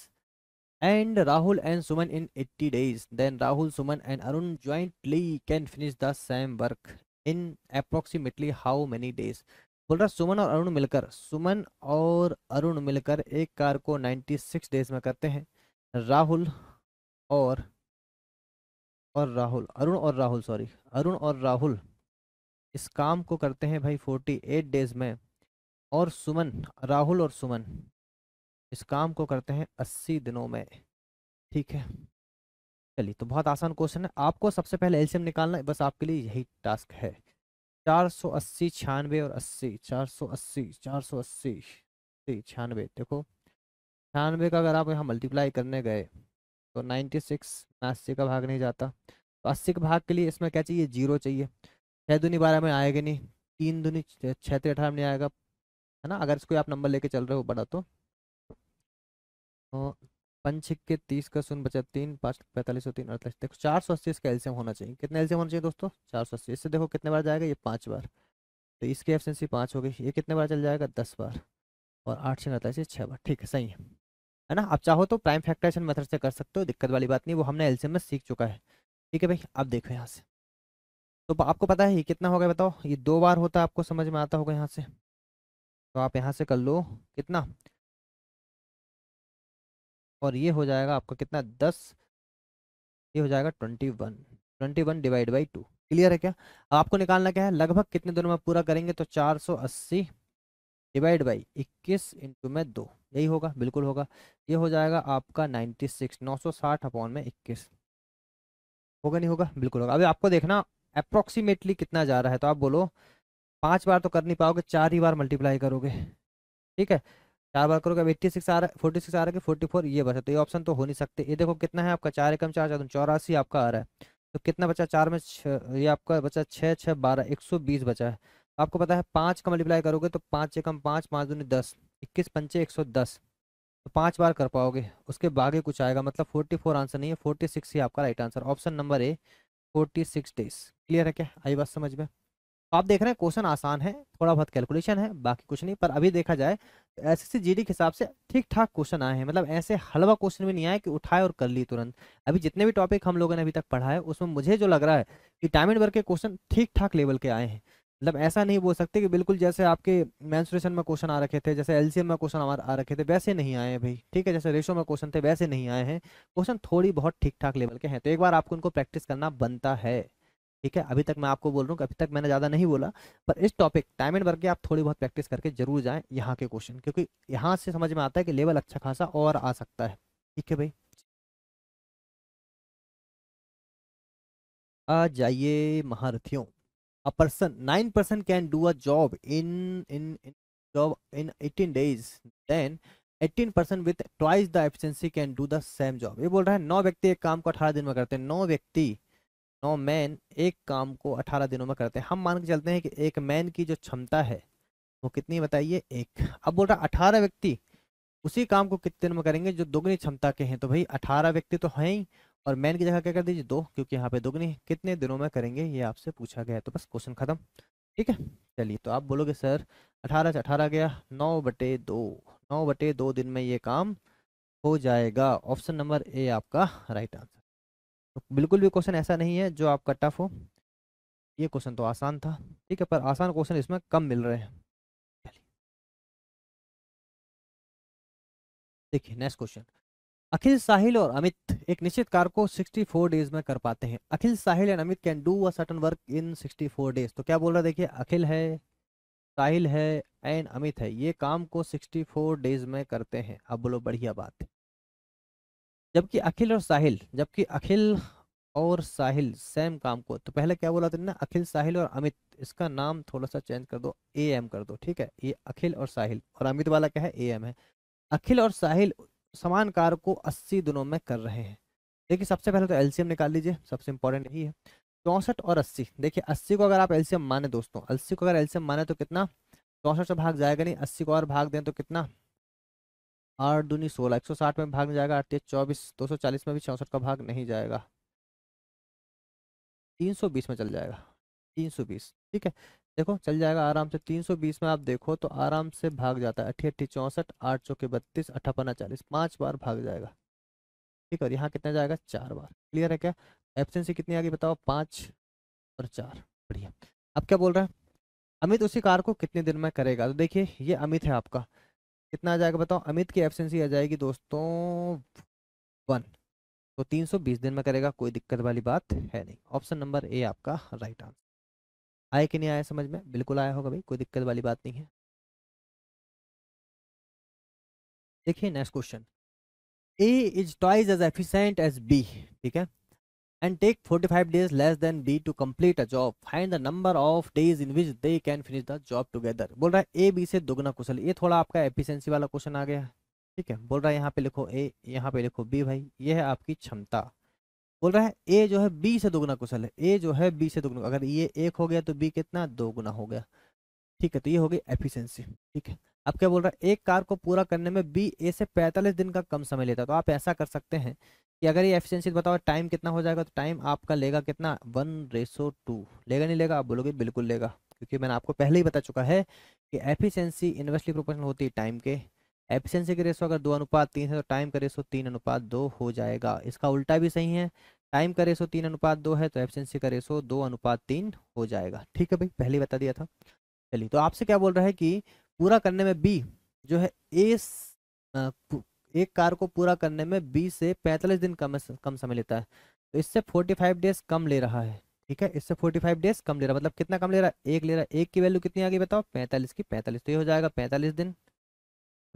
and Rahul and Suman in 80 days then Rahul Suman and Arun jointly can finish the same work in approximately how many days बोल रहा सुमन और अरुण मिलकर सुमन और अरुण मिलकर एक car को 96 days में करते हैं राहुल और और राहुल अरुण और राहुल सॉरी अरुण और राहुल इस काम को करते हैं भाई 48 डेज में और सुमन राहुल और सुमन इस काम को करते हैं 80 दिनों में ठीक है चलिए तो बहुत आसान क्वेश्चन है आपको सबसे पहले एल्सियम निकालना बस आपके लिए यही टास्क है चार सौ अस्सी छियानवे और अस्सी चार सौ अस्सी चार सौ अस्सी छियानवे देखो छियानवे का अगर आप यहाँ मल्टीप्लाई करने गए तो नाइन्टी सिक्स अस्सी का भाग नहीं जाता तो अस्सी के भाग के लिए इसमें क्या चाहिए जीरो चाहिए छः दुनी बारह में आएगा नहीं तीन दुनी छः तीन अठारह में नहीं आएगा है ना अगर इसको आप नंबर लेके चल रहे हो बड़ा तो, तो पंच के तीस का शून्य बचा तीन पाँच पैंतालीस सौ तीन अड़तालीस देखो चार सौ अस्सी इसका एल्सियम होना चाहिए कितना एल्सियम होना चाहिए दोस्तों चार सौ अस्सी इससे देखो कितने बार जाएगा ये पाँच बार तो इसकी एफिशिएंसी पाँच होगी ये कितने बार चल जाएगा दस बार और आठ से अड़तालीस छः बार ठीक है सही है है ना आप चाहो तो प्राइम फैक्ट्रेशन मेथड से कर सकते हो दिक्कत वाली बात नहीं वो हमने एल्सियम में सीख चुका है ठीक है भाई आप देखो यहाँ से तो आपको पता है ये कितना हो गया बताओ ये दो बार होता है आपको समझ में आता होगा यहाँ से तो आप यहाँ से कर लो कितना और ये हो जाएगा आपका कितना दस ये हो जाएगा twenty one twenty one divide by two clear है क्या अब आपको निकालना क्या है लगभग कितने दिनों में पूरा करेंगे तो चार सौ अस्सी डिवाइड बाई इक्कीस इंटू में दो यही होगा बिल्कुल होगा ये हो जाएगा आपका नाइन्टी सिक्स नौ सौ साठ अपॉन में इक्कीस होगा नहीं होगा बिल्कुल होगा अभी आपको देखना अप्रोक्सीमेटली कितना जा रहा है तो आप बोलो पांच बार तो कर नहीं पाओगे चार ही बार मल्टीप्लाई करोगे ठीक है चार बार करोगे अब एट्टी सिक्स आ रहा है फोर्टी सिक्स आ रहा है कि फोर्टी फोर ये बचा तो ये ऑप्शन तो हो नहीं सकते ये देखो कितना है आपका चार एकम चार चार चौरासी आपका आ रहा है तो कितना बचा चार में छः ये आपका बचा छः छः बारह एक सौ बीस बचा है आपको पता है पाँच का मल्टीप्लाई करोगे तो पाँच एकम पाँच पाँच दूनी दस इक्कीस पंचे एक सौ दस तो पाँच बार कर पाओगे उसके आगे कुछ आएगा मतलब फोर्टी फोर आंसर नहीं है फोर्टी सिक्स ही आपका right answer option number A forty six days clear है क्या आई बात समझ में आप देख रहे हैं क्वेश्चन आसान है थोड़ा बहुत कैलकुलेशन है बाकी कुछ नहीं पर अभी देखा जाए एस जीडी के हिसाब से ठीक ठाक क्वेश्चन आए हैं मतलब ऐसे हलवा क्वेश्चन भी नहीं आए कि उठाए और कर लिए तुरंत अभी जितने भी टॉपिक हम लोगों ने अभी तक पढ़ा है उसमें मुझे जो लग रहा है कि टाइम एंड वर्क के क्वेश्चन ठीक ठाक लेवल के आए हैं मतलब ऐसा नहीं बोल सकते कि बिल्कुल जैसे आपके मैंसुरेशन में क्वेश्चन आ रखे थे जैसे एलसीएम में क्वेश्चन आ रखे थे वैसे नहीं आए हैं भाई ठीक है जैसे रेशो में क्वेश्चन थे वैसे नहीं आए हैं क्वेश्चन थोड़ी बहुत ठीक ठाक लेवल के हैं तो एक बार आपको उनको प्रैक्टिस करना बनता है ठीक है अभी तक मैं आपको बोल रहा हूँ अभी तक मैंने ज़्यादा नहीं बोला पर इस टॉपिक टाइम एंड वर्क के आप थोड़ी बहुत प्रैक्टिस करके जरूर जाएं यहाँ के क्वेश्चन क्योंकि यहाँ से समझ में आता है कि लेवल अच्छा खासा और आ सकता है ठीक है भाई आ जाइए महारथियों a person nine person can do a job in in job in eighteen days then eighteen percent with twice the efficiency can do the same job ये बोल रहा है नौ व्यक्ति एक काम को अठारह दिन में करते हैं नौ व्यक्ति नौ मैन एक काम को अठारह दिनों में करते हैं हम मान के चलते हैं कि एक मैन की जो क्षमता है वो कितनी बताइए एक अब बोल रहा अठारह व्यक्ति उसी काम को कितने दिन में करेंगे जो दोगुनी क्षमता के हैं तो भाई अठारह व्यक्ति तो हैं ही और मैन की जगह क्या कर दीजिए दो क्योंकि यहाँ पे दोगुनी कितने दिनों में करेंगे ये आपसे पूछा गया है तो बस क्वेश्चन खत्म ठीक है चलिए तो आप बोलोगे सर अठारह से अठारह गया नौ बटे दो नौ बटे दो दिन में ये काम हो जाएगा ऑप्शन नंबर ए आपका राइट आंसर बिल्कुल भी क्वेश्चन ऐसा नहीं है जो आपका टफ हो ये क्वेश्चन तो आसान था ठीक है पर आसान क्वेश्चन इसमें कम मिल रहे हैं देखिए नेक्स्ट क्वेश्चन अखिल साहिल और अमित एक निश्चित कार्य को 64 डेज में कर पाते हैं Akhil Sahil and Amit can do a certain work in 64 days तो क्या बोल रहा है देखिए अखिल है साहिल है एंड अमित है ये काम को 64 डेज में करते हैं अब बोलो बढ़िया बात है जबकि अखिल और साहिल जबकि अखिल और साहिल सेम काम को तो पहले क्या बोला ना अखिल साहिल और अमित इसका नाम थोड़ा सा चेंज कर दो ए एम कर दो ठीक है ये अखिल और साहिल और अमित वाला क्या है ए एम है अखिल और साहिल समान कार्य को अस्सी दिनों में कर रहे हैं देखिए सबसे पहले तो एलसीएम निकाल लीजिए सबसे इंपॉर्टेंट यही है चौंसठ और अस्सी देखिए अस्सी को अगर आप एलसीएम माने दोस्तों अस्सी को अगर एलसीएम माने तो कितना चौंसठ से भाग जाएगा नहीं अस्सी को और भाग दें तो कितना आठ दूनी सोलह एक सौ साठ में भाग जाएगा अड़तीस चौबीस दो सौ चालीस में भी चौंसठ का भाग नहीं जाएगा तीन सौ बीस में चल जाएगा तीन सौ बीस ठीक है देखो चल जाएगा आराम से तीन सौ बीस में आप देखो तो आराम से भाग जाता है अठी अट्ठी चौंसठ आठ चौके बत्तीस अठापना चालीस पाँच बार भाग जाएगा ठीक है और यहाँ कितना जाएगा चार बार क्लियर है क्या एब्सेंसी कितनी आगे बताओ पाँच और चार बढ़िया अब क्या बोल रहा है अमित उसी कार को कितने दिन में करेगा तो देखिए ये अमित है आपका कितना आ जाएगा बताओ अमित की एबसेंसी आ जाएगी दोस्तों वन तो 320 दिन में करेगा कोई दिक्कत वाली बात है नहीं ऑप्शन नंबर ए आपका राइट आंसर आए कि नहीं आया समझ में बिल्कुल आया होगा भाई कोई दिक्कत वाली बात नहीं है देखिए next question A is twice as efficient as B ठीक है and take 45 days less than B to complete a job. Find the number of days in which they can finish the job together. बोल रहा है A B से दोगुना कुशल ये थोड़ा आपका एफिशिएंसी वाला क्वेश्चन आ गया ठीक है बोल रहा है यहाँ पे लिखो ए यहाँ पे लिखो बी भाई ये है आपकी क्षमता बोल रहा है ए जो है बी से दोगुना कुशल है ए जो है बी से दोगुना अगर ये एक हो गया तो बी कितना दोगुना हो गया ठीक है तो ये हो गई एफिशिएंसी ठीक है अब क्या बोल रहा है एक कार को पूरा करने में बी ए से पैंतालीस दिन का कम समय लेता है तो आप ऐसा कर सकते हैं कि अगर ये एफिशिएंसी बताओ टाइम कितना हो जाएगा तो टाइम आपका लेगा कितना वन रेसो टू लेगा नहीं लेगा आप बोलोगे बिल्कुल लेगा क्योंकि मैंने आपको पहले ही बता चुका है कि एफिशिएंसी इन्वर्सली प्रोपोर्शनल होती है टाइम के एफिशिएंसी के रेसो अगर दो अनुपात तीन है तो टाइम का रेसो तीन अनुपात दो हो जाएगा इसका उल्टा भी सही है टाइम का रेसो तीन अनुपात दो है तो एफिशिएंसी का रेसो दो अनुपात तीन हो जाएगा ठीक है भाई पहले ही बता दिया था चलिए तो आपसे क्या बोल रहा है कि पूरा करने में बी जो है ए एक कार को पूरा करने में बी से पैंतालीस दिन कम कम समय लेता है तो इससे फोर्टी फाइव डेज कम ले रहा है ठीक है इससे फोर्टी फाइव डेज कम ले रहा है मतलब कितना कम ले रहा है एक ले रहा है एक की वैल्यू कितनी आ गई बताओ पैंतालीस की पैंतालीस तो ये हो जाएगा पैंतालीस दिन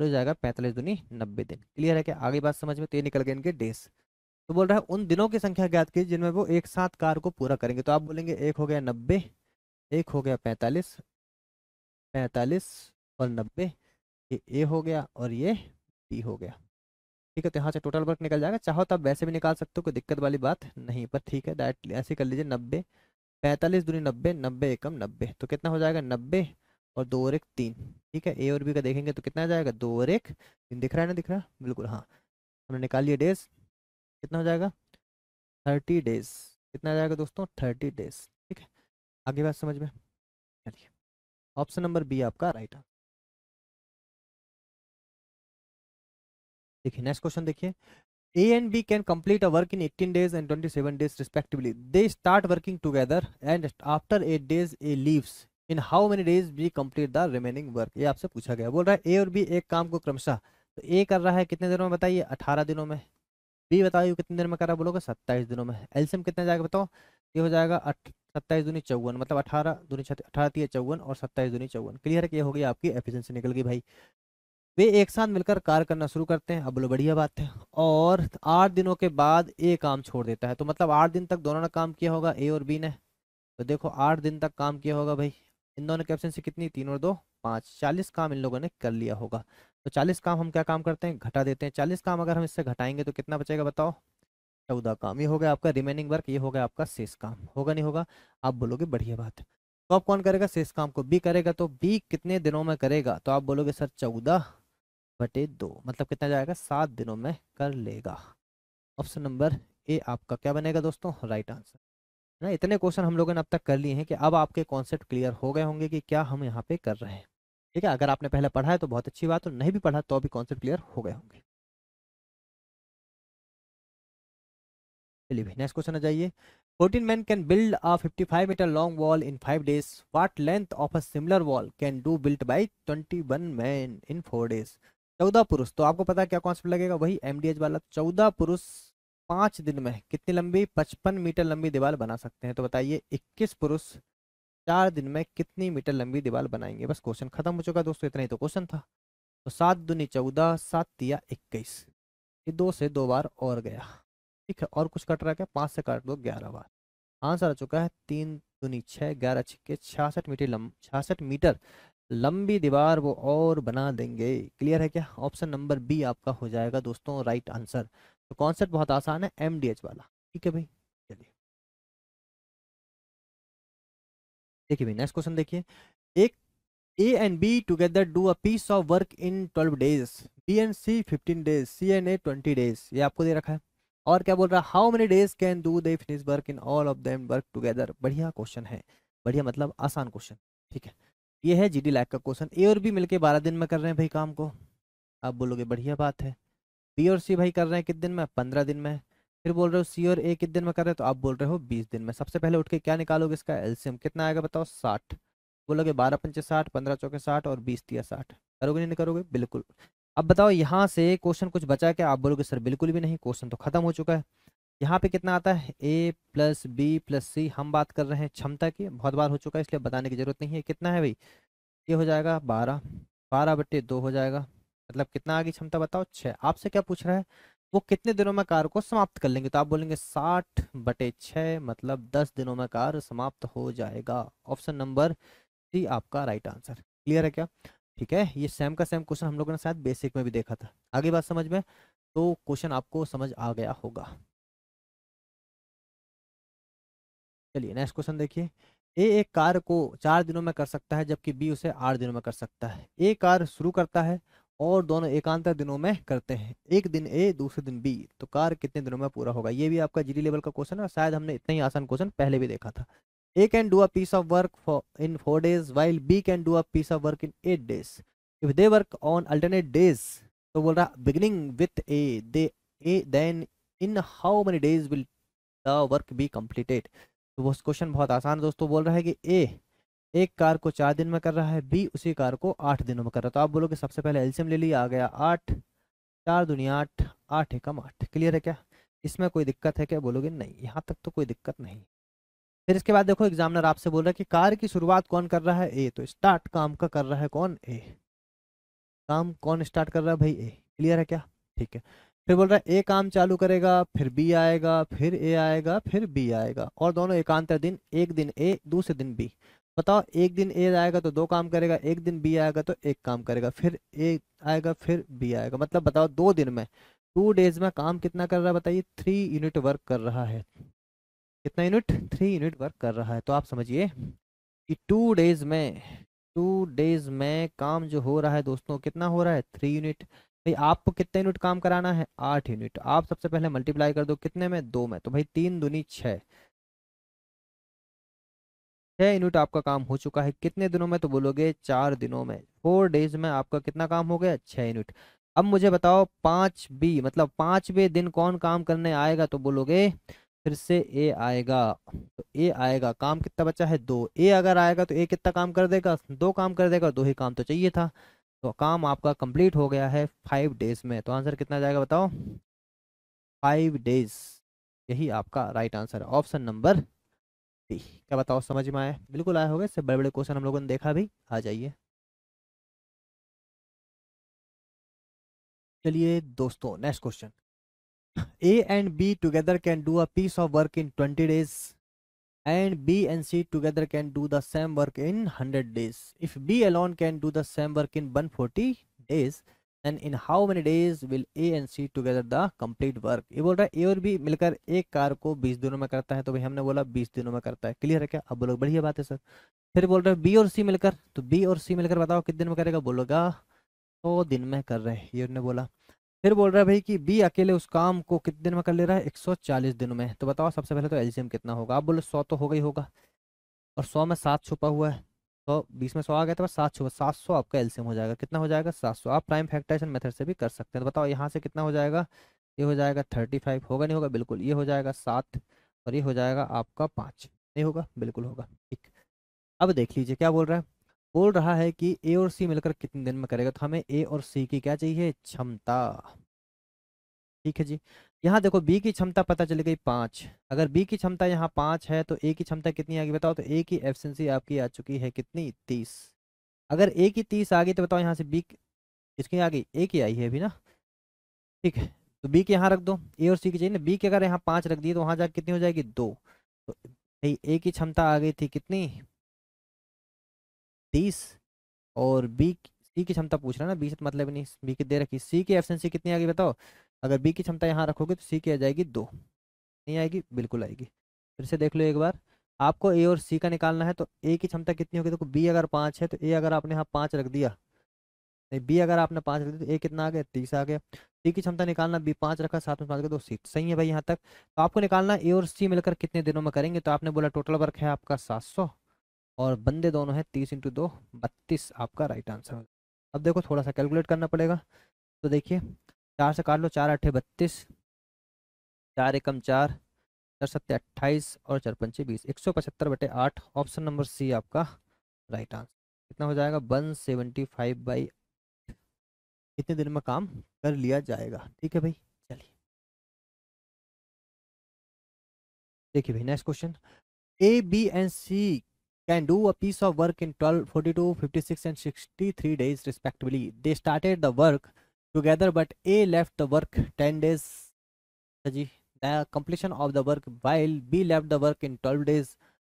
हो जाएगा पैंतालीस दूनी नब्बे दिन क्लियर है कि आगे बात समझ में तो ये निकल गए इनके डेज तो बोल रहा है उन दिनों की संख्या ज्ञात की जिनमें वो एक साथ कार को पूरा करेंगे तो आप बोलेंगे एक हो गया नब्बे एक हो गया पैंतालीस पैंतालीस और नब्बे ये ए हो गया और ये बी हो गया ठीक है तो यहाँ से टोटल वर्क निकल जाएगा चाहो तो आप वैसे भी निकाल सकते हो कोई दिक्कत वाली बात नहीं पर ठीक है डायरेक्ट ऐसे कर लीजिए नब्बे पैंतालीस दूनी नब्बे नब्बे एकम नब्बे तो कितना हो जाएगा नब्बे और दो और एक तीन ठीक है ए और बी का देखेंगे तो कितना जाएगा दो और एक तीन दिख रहा है ना दिख रहा है बिल्कुल हाँ हमने निकाल लिया डेज कितना हो जाएगा थर्टी डेज कितना जाएगा दोस्तों थर्टी डेज ठीक है आगे बात समझ में चलिए ऑप्शन नंबर बी आपका राइट आंसर देखिए नेक्स्ट क्वेश्चन देखिए A and B can complete a work in 18 days and 27 days respectively they start working together and after eight days A leaves in how many days B complete the remaining work ये आपसे पूछा गया बोल रहा है ए और B एक काम को क्रमशः तो ए कर रहा है कितने दिनों में बताइए 18 दिनों में बी बताइए कितने दिन में कर रहा बोलोगे सत्ताईस दिनों में एल्सियम कितना जाएगा बताओ ये हो जाएगा सत्ताईस दूनी चौवन मतलब अठारह दूनी छत्तीस अठारह तीन चौवन और सत्ताईस दूनी चौवन क्लियर है कि ये गई आपकी एफिशिएंसी निकल गई भाई वे एक साथ मिलकर कार्य करना शुरू करते हैं अब बोलो बढ़िया बात है और आठ दिनों के बाद ए काम छोड़ देता है तो मतलब आठ दिन तक दोनों ने काम किया होगा ए और बी ने तो देखो आठ दिन तक काम किया होगा भाई इन दोनों की से कितनी तीन और दो पाँच चालीस काम इन लोगों ने कर लिया होगा तो चालीस काम हम क्या काम करते हैं घटा देते हैं चालीस काम अगर हम इससे घटाएंगे तो कितना बचेगा बताओ चौदह काम ये हो गया आपका रिमेनिंग वर्क ये हो गया आपका शेष काम होगा नहीं होगा आप बोलोगे बढ़िया बात है तो आप कौन करेगा शेष काम को बी करेगा तो बी कितने दिनों में करेगा तो आप बोलोगे सर चौदह बटे दो मतलब कितना जाएगा सात दिनों में कर लेगा ऑप्शन नंबर ए आपका क्या बनेगा दोस्तों राइट आंसर ना इतने क्वेश्चन हम लोगों ने अब तक कर लिए हैं कि अब आपके कॉन्सेप्ट क्लियर हो गए होंगे कि क्या हम यहाँ पे कर रहे हैं ठीक है अगर आपने पहले पढ़ा है तो बहुत अच्छी बात और नहीं भी पढ़ा तो भी कॉन्सेप्ट क्लियर हो गए होंगे चलिए नेक्स्ट क्वेश्चन आ जाइए fourteen man can build five 55 long wall in five days what what length of a similar wall can do built by 21 man in four days चौदह पुरुष तो आपको पता क्या कॉन्सेप्ट लगेगा वही एम वाला चौदह पुरुष पांच दिन में कितनी लंबी पचपन मीटर लंबी दीवार बना सकते हैं तो बताइए इक्कीस पुरुष चार दिन में कितनी मीटर लंबी दीवार बनाएंगे बस क्वेश्चन खत्म हो चुका दोस्तों इतना ही तो क्वेश्चन था तो सात दुनी चौदह सात तिया इक्कीस ये दो से दो बार और गया ठीक है और कुछ कट रहा है पांच से काट दो ग्यारह बार आंसर आ चुका है तीन दुनी छः ग्यारह छक्के छियासठ मीटर लंब छियासठ मीटर लंबी दीवार वो और बना देंगे क्लियर है क्या ऑप्शन नंबर बी आपका हो जाएगा दोस्तों राइट आंसर तो कॉन्सेप्ट बहुत आसान है एम वाला ठीक है भाई चलिए देखिए भाई नेक्स्ट क्वेश्चन देखिए एक A and B together do a piece of work in 12 days B and C 15 days C and A 20 days ये आपको दे रखा है और क्या बोल रहा है how many days can do they finish work in all of them work together बढ़िया क्वेश्चन है बढ़िया मतलब आसान क्वेश्चन ठीक है ये है जीडी लैक का क्वेश्चन ए और बी मिलके बारह दिन में कर रहे हैं भाई काम को आप बोलोगे बढ़िया बात है बी और सी भाई कर रहे हैं कितने दिन में पंद्रह दिन में फिर बोल रहे हो सी और ए कितने दिन में कर रहे हैं तो आप बोल रहे हो बीस दिन में सबसे पहले उठ के क्या निकालोगे इसका एल्सियम कितना आएगा बताओ साठ बोलोगे बारह पंचे साठ पंद्रह चौके साठ और बीस दिया साठ करोगे नहीं करोगे बिल्कुल अब बताओ यहाँ से क्वेश्चन कुछ बचा क्या आप बोलोगे सर बिल्कुल भी नहीं क्वेश्चन तो खत्म हो चुका है यहाँ पे कितना आता है A plus B plus C हम बात कर रहे हैं क्षमता की बहुत बार हो चुका है इसलिए बताने की जरूरत नहीं है कितना है भाई ये हो जाएगा बारह बारह बट्टे दो हो जाएगा मतलब कितना आगे क्षमता बताओ छः आपसे क्या पूछ रहा है वो कितने दिनों में कार को समाप्त कर लेंगे तो आप बोलेंगे साठ बटे छः मतलब दस दिनों में कार समाप्त हो जाएगा ऑप्शन नंबर सी आपका राइट आंसर क्लियर है क्या ठीक है ये सेम का सेम क्वेश्चन हम लोगों ने शायद बेसिक में भी देखा था आगे बात समझ में तो क्वेश्चन आपको समझ आ गया होगा चलिए नेक्स्ट क्वेश्चन देखिए ए एक कार्य को चार दिनों में कर सकता है जबकि बी उसे आठ दिनों में कर सकता है ए कार्य शुरू करता है और दोनों एकांतर दिनों में करते हैं एक दिन ए दूसरे दिन बी तो कार्य कितने दिनों में पूरा होगा ये भी आपका जीडी लेवल का क्वेश्चन है शायद हमने इतना ही आसान क्वेश्चन पहले भी देखा था A can do a piece of work in four days while B can do a piece of work in eight days if they work on alternate days तो बोल रहा beginning with A then in how many days will the work be completed तो वो question बहुत आसान दोस्तों बोल रहा है कि ए एक कार को चार दिन में कर रहा है बी उसी कार को आठ दिनों में कर रहा है तो आप बोलोगे सबसे पहले एल्सियम ले लिया आ गया आठ चार दुनिया आठ आठ एकम आठ क्लियर है क्या इसमें कोई दिक्कत है क्या बोलोगे नहीं यहाँ तक तो कोई दिक्कत नहीं फिर इसके बाद देखो एग्जामिनर आपसे बोल रहा है कि कार की शुरुआत कौन कर रहा है ए तो स्टार्ट काम का कर रहा है कौन ए काम कौन स्टार्ट कर रहा है भाई ए क्लियर है क्या ठीक है फिर बोल रहा है ए काम चालू करेगा फिर बी आएगा फिर ए आएगा फिर बी आएगा और दोनों एकांतर दिन एक दिन ए दूसरे दिन बी बताओ एक दिन ए आएगा तो दो काम करेगा एक दिन बी आएगा तो एक काम करेगा फिर ए आएगा फिर बी आएगा मतलब बताओ दो दिन में टू डेज में काम कितना कर रहा है बताइए थ्री यूनिट वर्क कर रहा है कितना यूनिट थ्री यूनिट वर्क कर रहा है तो आप समझिए कि टू डेज में टू डेज में काम जो हो रहा है दोस्तों कितना हो रहा है थ्री यूनिट भाई आपको कितने यूनिट काम कराना है आठ यूनिट आप सबसे पहले मल्टीप्लाई कर दो कितने में दो में तो भाई तीन दूनी छः छः यूनिट आपका काम हो चुका है कितने दिनों में तो बोलोगे चार दिनों में फोर डेज में आपका कितना काम हो गया छः यूनिट अब मुझे बताओ पाँच बी मतलब पाँचवें दिन कौन काम करने आएगा तो बोलोगे फिर से ए आएगा तो ए आएगा काम कितना बचा है दो ए अगर आएगा तो ए कितना काम कर देगा दो काम कर देगा दो ही काम तो चाहिए था तो काम आपका कंप्लीट हो गया है फाइव डेज में तो आंसर कितना जाएगा बताओ फाइव डेज यही आपका राइट आंसर है ऑप्शन नंबर डी क्या बताओ समझ में आया बिल्कुल आया होगा इससे बड़े बड़े क्वेश्चन हम लोगों ने देखा भी आ जाइए चलिए दोस्तों next question A and B together can do a piece of work in twenty days and B and C together can do the same work in 100 days. If B alone can do the same work in 140 days, then in how many days will A and C together the complete work? ye bol raha hai A aur B milkar ek कार ko 20 दिनों mein karta hai to bhai humne bola 20 दिनों mein karta hai clear hai kya ab bolo badhiya baat hai sir fir bol raha hai B aur C milkar to B aur C milkar batao kitne din mein karega bologa 100 din mein kar rahe hai ye unne bola फिर बोल रहा है भाई कि B अकेले उस काम को कितने दिन में कर ले रहा है 140 दिनों में तो बताओ सबसे पहले तो एलसीएम कितना होगा आप बोले सौ तो होगा ही होगा और सौ में सात छुपा हुआ है सौ बीस में सौ आ गया था तो सात छुपा सात सौ आपका एलसीएम हो जाएगा कितना हो जाएगा सात सौ आप प्राइम फैक्टराइजेशन मेथड से भी कर सकते हैं तो बताओ यहाँ से कितना हो जाएगा ये हो जाएगा थर्टी फाइव होगा नहीं होगा बिल्कुल ये हो जाएगा सात और ये हो जाएगा आपका पाँच नहीं होगा बिल्कुल होगा ठीक अब देख लीजिए क्या बोल रहा है बोल रहा है कि ए और सी मिलकर कितने दिन में करेगा तो हमें ए और सी की क्या चाहिए क्षमता ठीक है जी यहाँ देखो बी की क्षमता पता चली गई पाँच अगर बी की क्षमता यहाँ पाँच है तो ए की क्षमता कितनी आ गई बताओ तो ए की एफिशिएंसी आपकी आ चुकी है कितनी तीस अगर ए की तीस आ गई तो बताओ यहाँ से बी किसकी आ गई ए की आई है अभी ना ठीक है तो बी के यहाँ रख दो ए और सी की चाहिए ना बी की अगर यहाँ पाँच रख दिए तो वहाँ जाकर कितनी हो जाएगी दो तो भाई ए की क्षमता आ गई थी कितनी तीस और बी सी की क्षमता पूछ रहा है ना बीस तो मतलब नहीं बी की दे रखी सी की एफिशिएंसी कितनी आएगी बताओ अगर बी की क्षमता यहाँ रखोगे तो सी की आ जाएगी दो नहीं आएगी बिल्कुल आएगी फिर से देख लो एक बार आपको ए और सी का निकालना है तो ए की क्षमता कितनी होगी देखो तो बी अगर पाँच है तो ए अगर आपने यहाँ पाँच रख दिया नहीं बी अगर आपने पाँच रख दिया तो ए कितना आ गया तीस आ गया सी की क्षमता निकालना बी पाँच रखा सात में पाँच का दो सी सही है भाई यहाँ तक तो आपको निकालना ए और सी मिलकर कितने दिनों में करेंगे तो आपने बोला टोटल वर्क है आपका सात सौ और बंदे दोनों हैं तीस इंटू दो बत्तीस आपका राइट आंसर अब देखो थोड़ा सा कैलकुलेट करना पड़ेगा तो देखिए चार से काट लो चार अट्ठे बत्तीस चार एकम चार चार सत्ते अट्ठाईस और चार पंचे बीस एक सौ पचहत्तर बटे आठ ऑप्शन नंबर सी आपका राइट आंसर कितना हो जाएगा वन सेवेंटी फाइव बाई कितने दिन में काम कर लिया जाएगा ठीक है भाई चलिए देखिए भाई next question A B and C can do a piece of work in 12, 42, 56 and 63 days respectively. They started the work together but A left the work 10 days. The completion of the work while B left the work in 12 days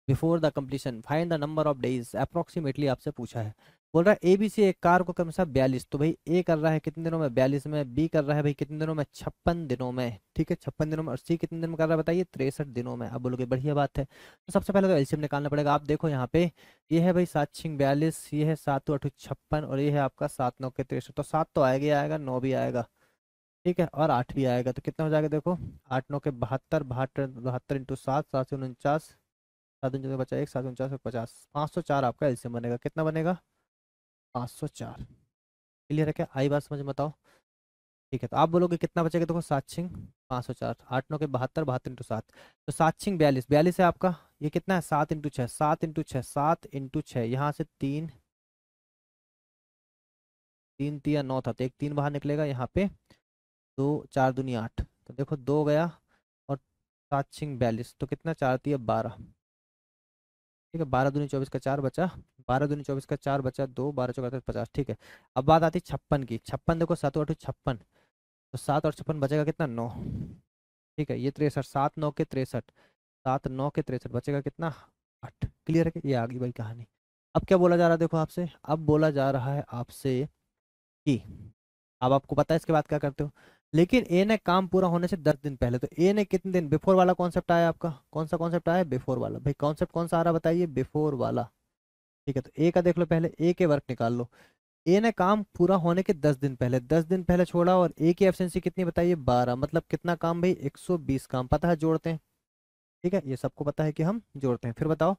before the completion. Find the number of days approximately आपसे पूछा है बोल रहा है A B C एक car को कम से बयालीस तो भाई ए कर रहा है कितने दिनों में बयालीस में बी कर रहा है भाई कितने दिनों में छप्पन दिनों में ठीक है छप्पन दिनों में और सी कितने दिन में कर रहा है बताइए तिरसठ दिनों में अब बोलोगे बढ़िया बात है तो सबसे पहले तो एलसीएम निकालना पड़ेगा आप देखो यहाँ पे ये है भाई सात छिंग बयालीस ये है सात अठू छप्पन और ये है आपका सात नौ के तिरसठ तो सात तो आएगा ही आएगा नौ भी आएगा ठीक है और आठ भी आएगा तो कितना हो जाएगा देखो आठ नौ के बहत्तर बहत्तर बहत्तर इंटू सात सात सौ उनचास सात उनचास बचा एक सात उनचास पचास पाँच सौ चार आपका एल्शियम बनेगा कितना बनेगा पाँच सौ चार क्लियर है क्या आई बार समझ में बताओ ठीक है तो आप बोलोगे कितना बचेगा देखो सात छिंग पाँच सौ चार आठ नौ के बहत्तर बहत्तर इंटू सात तो सात छिंग बयालीस बयालीस है आपका ये कितना है सात इंटू छः सात इंटू छः सात इंटू छः यहाँ से तीन तीन तीन नौ था तो एक तीन बाहर निकलेगा यहाँ पे दो चार दूनी आठ तो देखो दो गया और सात छिंग बयालीस तो कितना चार तीन बारह ठीक है बारह दूनी चौबीस का चार बचा बारह दूनी चौबीस का चार बचा दो बारह चौबीस तो पचास ठीक है अब बात आती है छप्पन की छप्पन देखो सात और छप्पन तो सात और छप्पन बचेगा कितना नौ ठीक है ये तिरसठ सात नौ के तिरसठ सात नौ के तिरसठ बचेगा कितना आठ क्लियर है ये आगे भाई कहानी अब क्या बोला जा रहा है देखो आपसे अब बोला जा रहा है आपसे कि अब आपको पता है इसके बाद क्या करते हो लेकिन ए ने काम पूरा होने से दस दिन पहले तो ए ने कितने दिन बिफोर वाला कॉन्सेप्ट आया आपका कौन सा कॉन्सेप्ट आया बिफोर वाला भाई कॉन्सेप्ट कौन सा आ रहा बताइए बिफोर वाला ठीक है तो ए का देख लो पहले ए के वर्क निकाल लो ए ने काम पूरा होने के दस दिन पहले दस दिन पहले छोड़ा और ए की एफिशिएंसी कितनी बताइए बारह मतलब कितना काम भाई एक सौ बीस काम पता है जोड़ते हैं ठीक है ये सबको पता है कि हम जोड़ते हैं फिर बताओ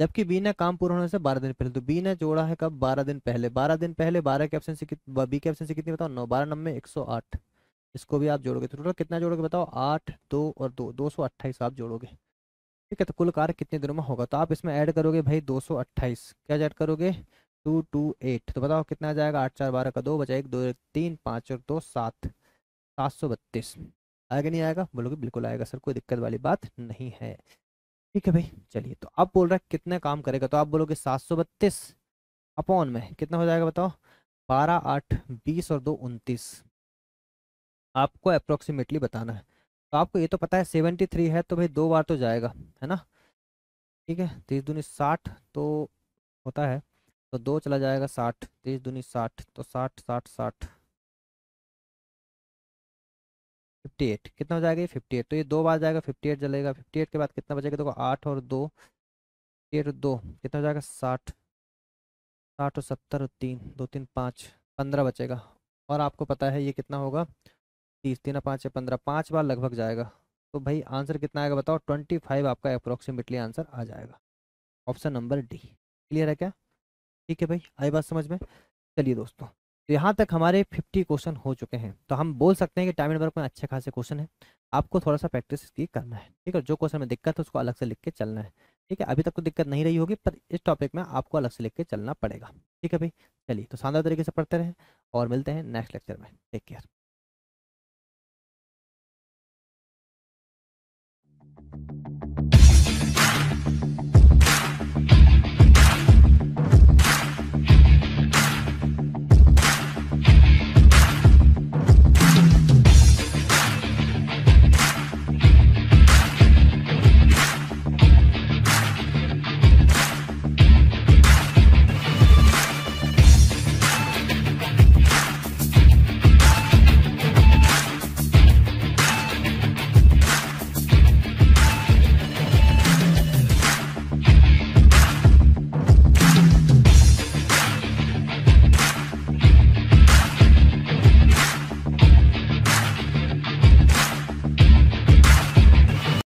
जबकि बी ने काम पूरा होने से बारह दिन पहले तो बी ने जोड़ा है कब बारह दिन पहले बारह दिन पहले बारह की एफिशिएंसी बी की एफिशिएंसी कितनी बताओ नौ बारह नब्बे एक सौ आठ इसको भी आप जोड़ोगे तो टोटल कितना जोड़ोगे बताओ आठ दो और दो दो सौ अट्ठाईस आप जोड़ोगे ठीक है तो कुल कार्य कितने दिनों में होगा तो आप इसमें ऐड करोगे भाई 228 क्या ऐड करोगे टू टू एट तो बताओ कितना आ जाएगा आठ चार बारह का दो बचा एक दो तीन पाँच और दो सात सात सौ बत्तीस आएगा नहीं आएगा बोलोगे बिल्कुल आएगा सर कोई दिक्कत वाली बात नहीं है ठीक है भाई चलिए तो अब बोल रहा है कितना काम करेगा तो आप बोलोगे सात सौ बत्तीस अपॉन में कितना हो जाएगा बताओ बारह आठ बीस और दो उनतीस आपको अप्रोक्सीमेटली बताना है तो आपको ये तो पता है सेवेंटी थ्री है तो भाई दो बार तो जाएगा है ना ठीक है तीस दूनी साठ तो होता है तो दो चला जाएगा साठ तीस दूनी साठ तो साठ साठ साठ फिफ्टी एट कितना हो जाएगा ये फिफ्टी एट तो ये दो बार जाएगा फिफ्टी एट जलेगा फिफ्टी एट के बाद कितना बचेगा देखो आठ और दो एट और दो कितना हो जाएगा साठ साठ और सत्तर और तीन दो तीन पाँच पंद्रह बचेगा और आपको पता है ये कितना होगा तीस तीन पाँच पंद्रह पाँच बार लगभग जाएगा तो भाई आंसर कितना आएगा बताओ ट्वेंटी फाइव आपका अप्रोक्सीमेटली आंसर आ जाएगा ऑप्शन नंबर डी क्लियर है क्या ठीक है भाई आई बात समझ में चलिए दोस्तों तो यहाँ तक हमारे फिफ्टी क्वेश्चन हो चुके हैं तो हम बोल सकते हैं कि टाइम एंड वर्क में अच्छे खासे क्वेश्चन है आपको थोड़ा सा प्रैक्टिस इसकी करना है ठीक है जो क्वेश्चन में दिक्कत है उसको अलग से लिख के चलना है ठीक है अभी तक तो दिक्कत नहीं रही होगी पर इस टॉपिक में आपको अलग से लिख के चलना पड़ेगा ठीक है भाई चलिए तो शानदार तरीके से पढ़ते रहें और मिलते हैं नेक्स्ट लेक्चर में टेक केयर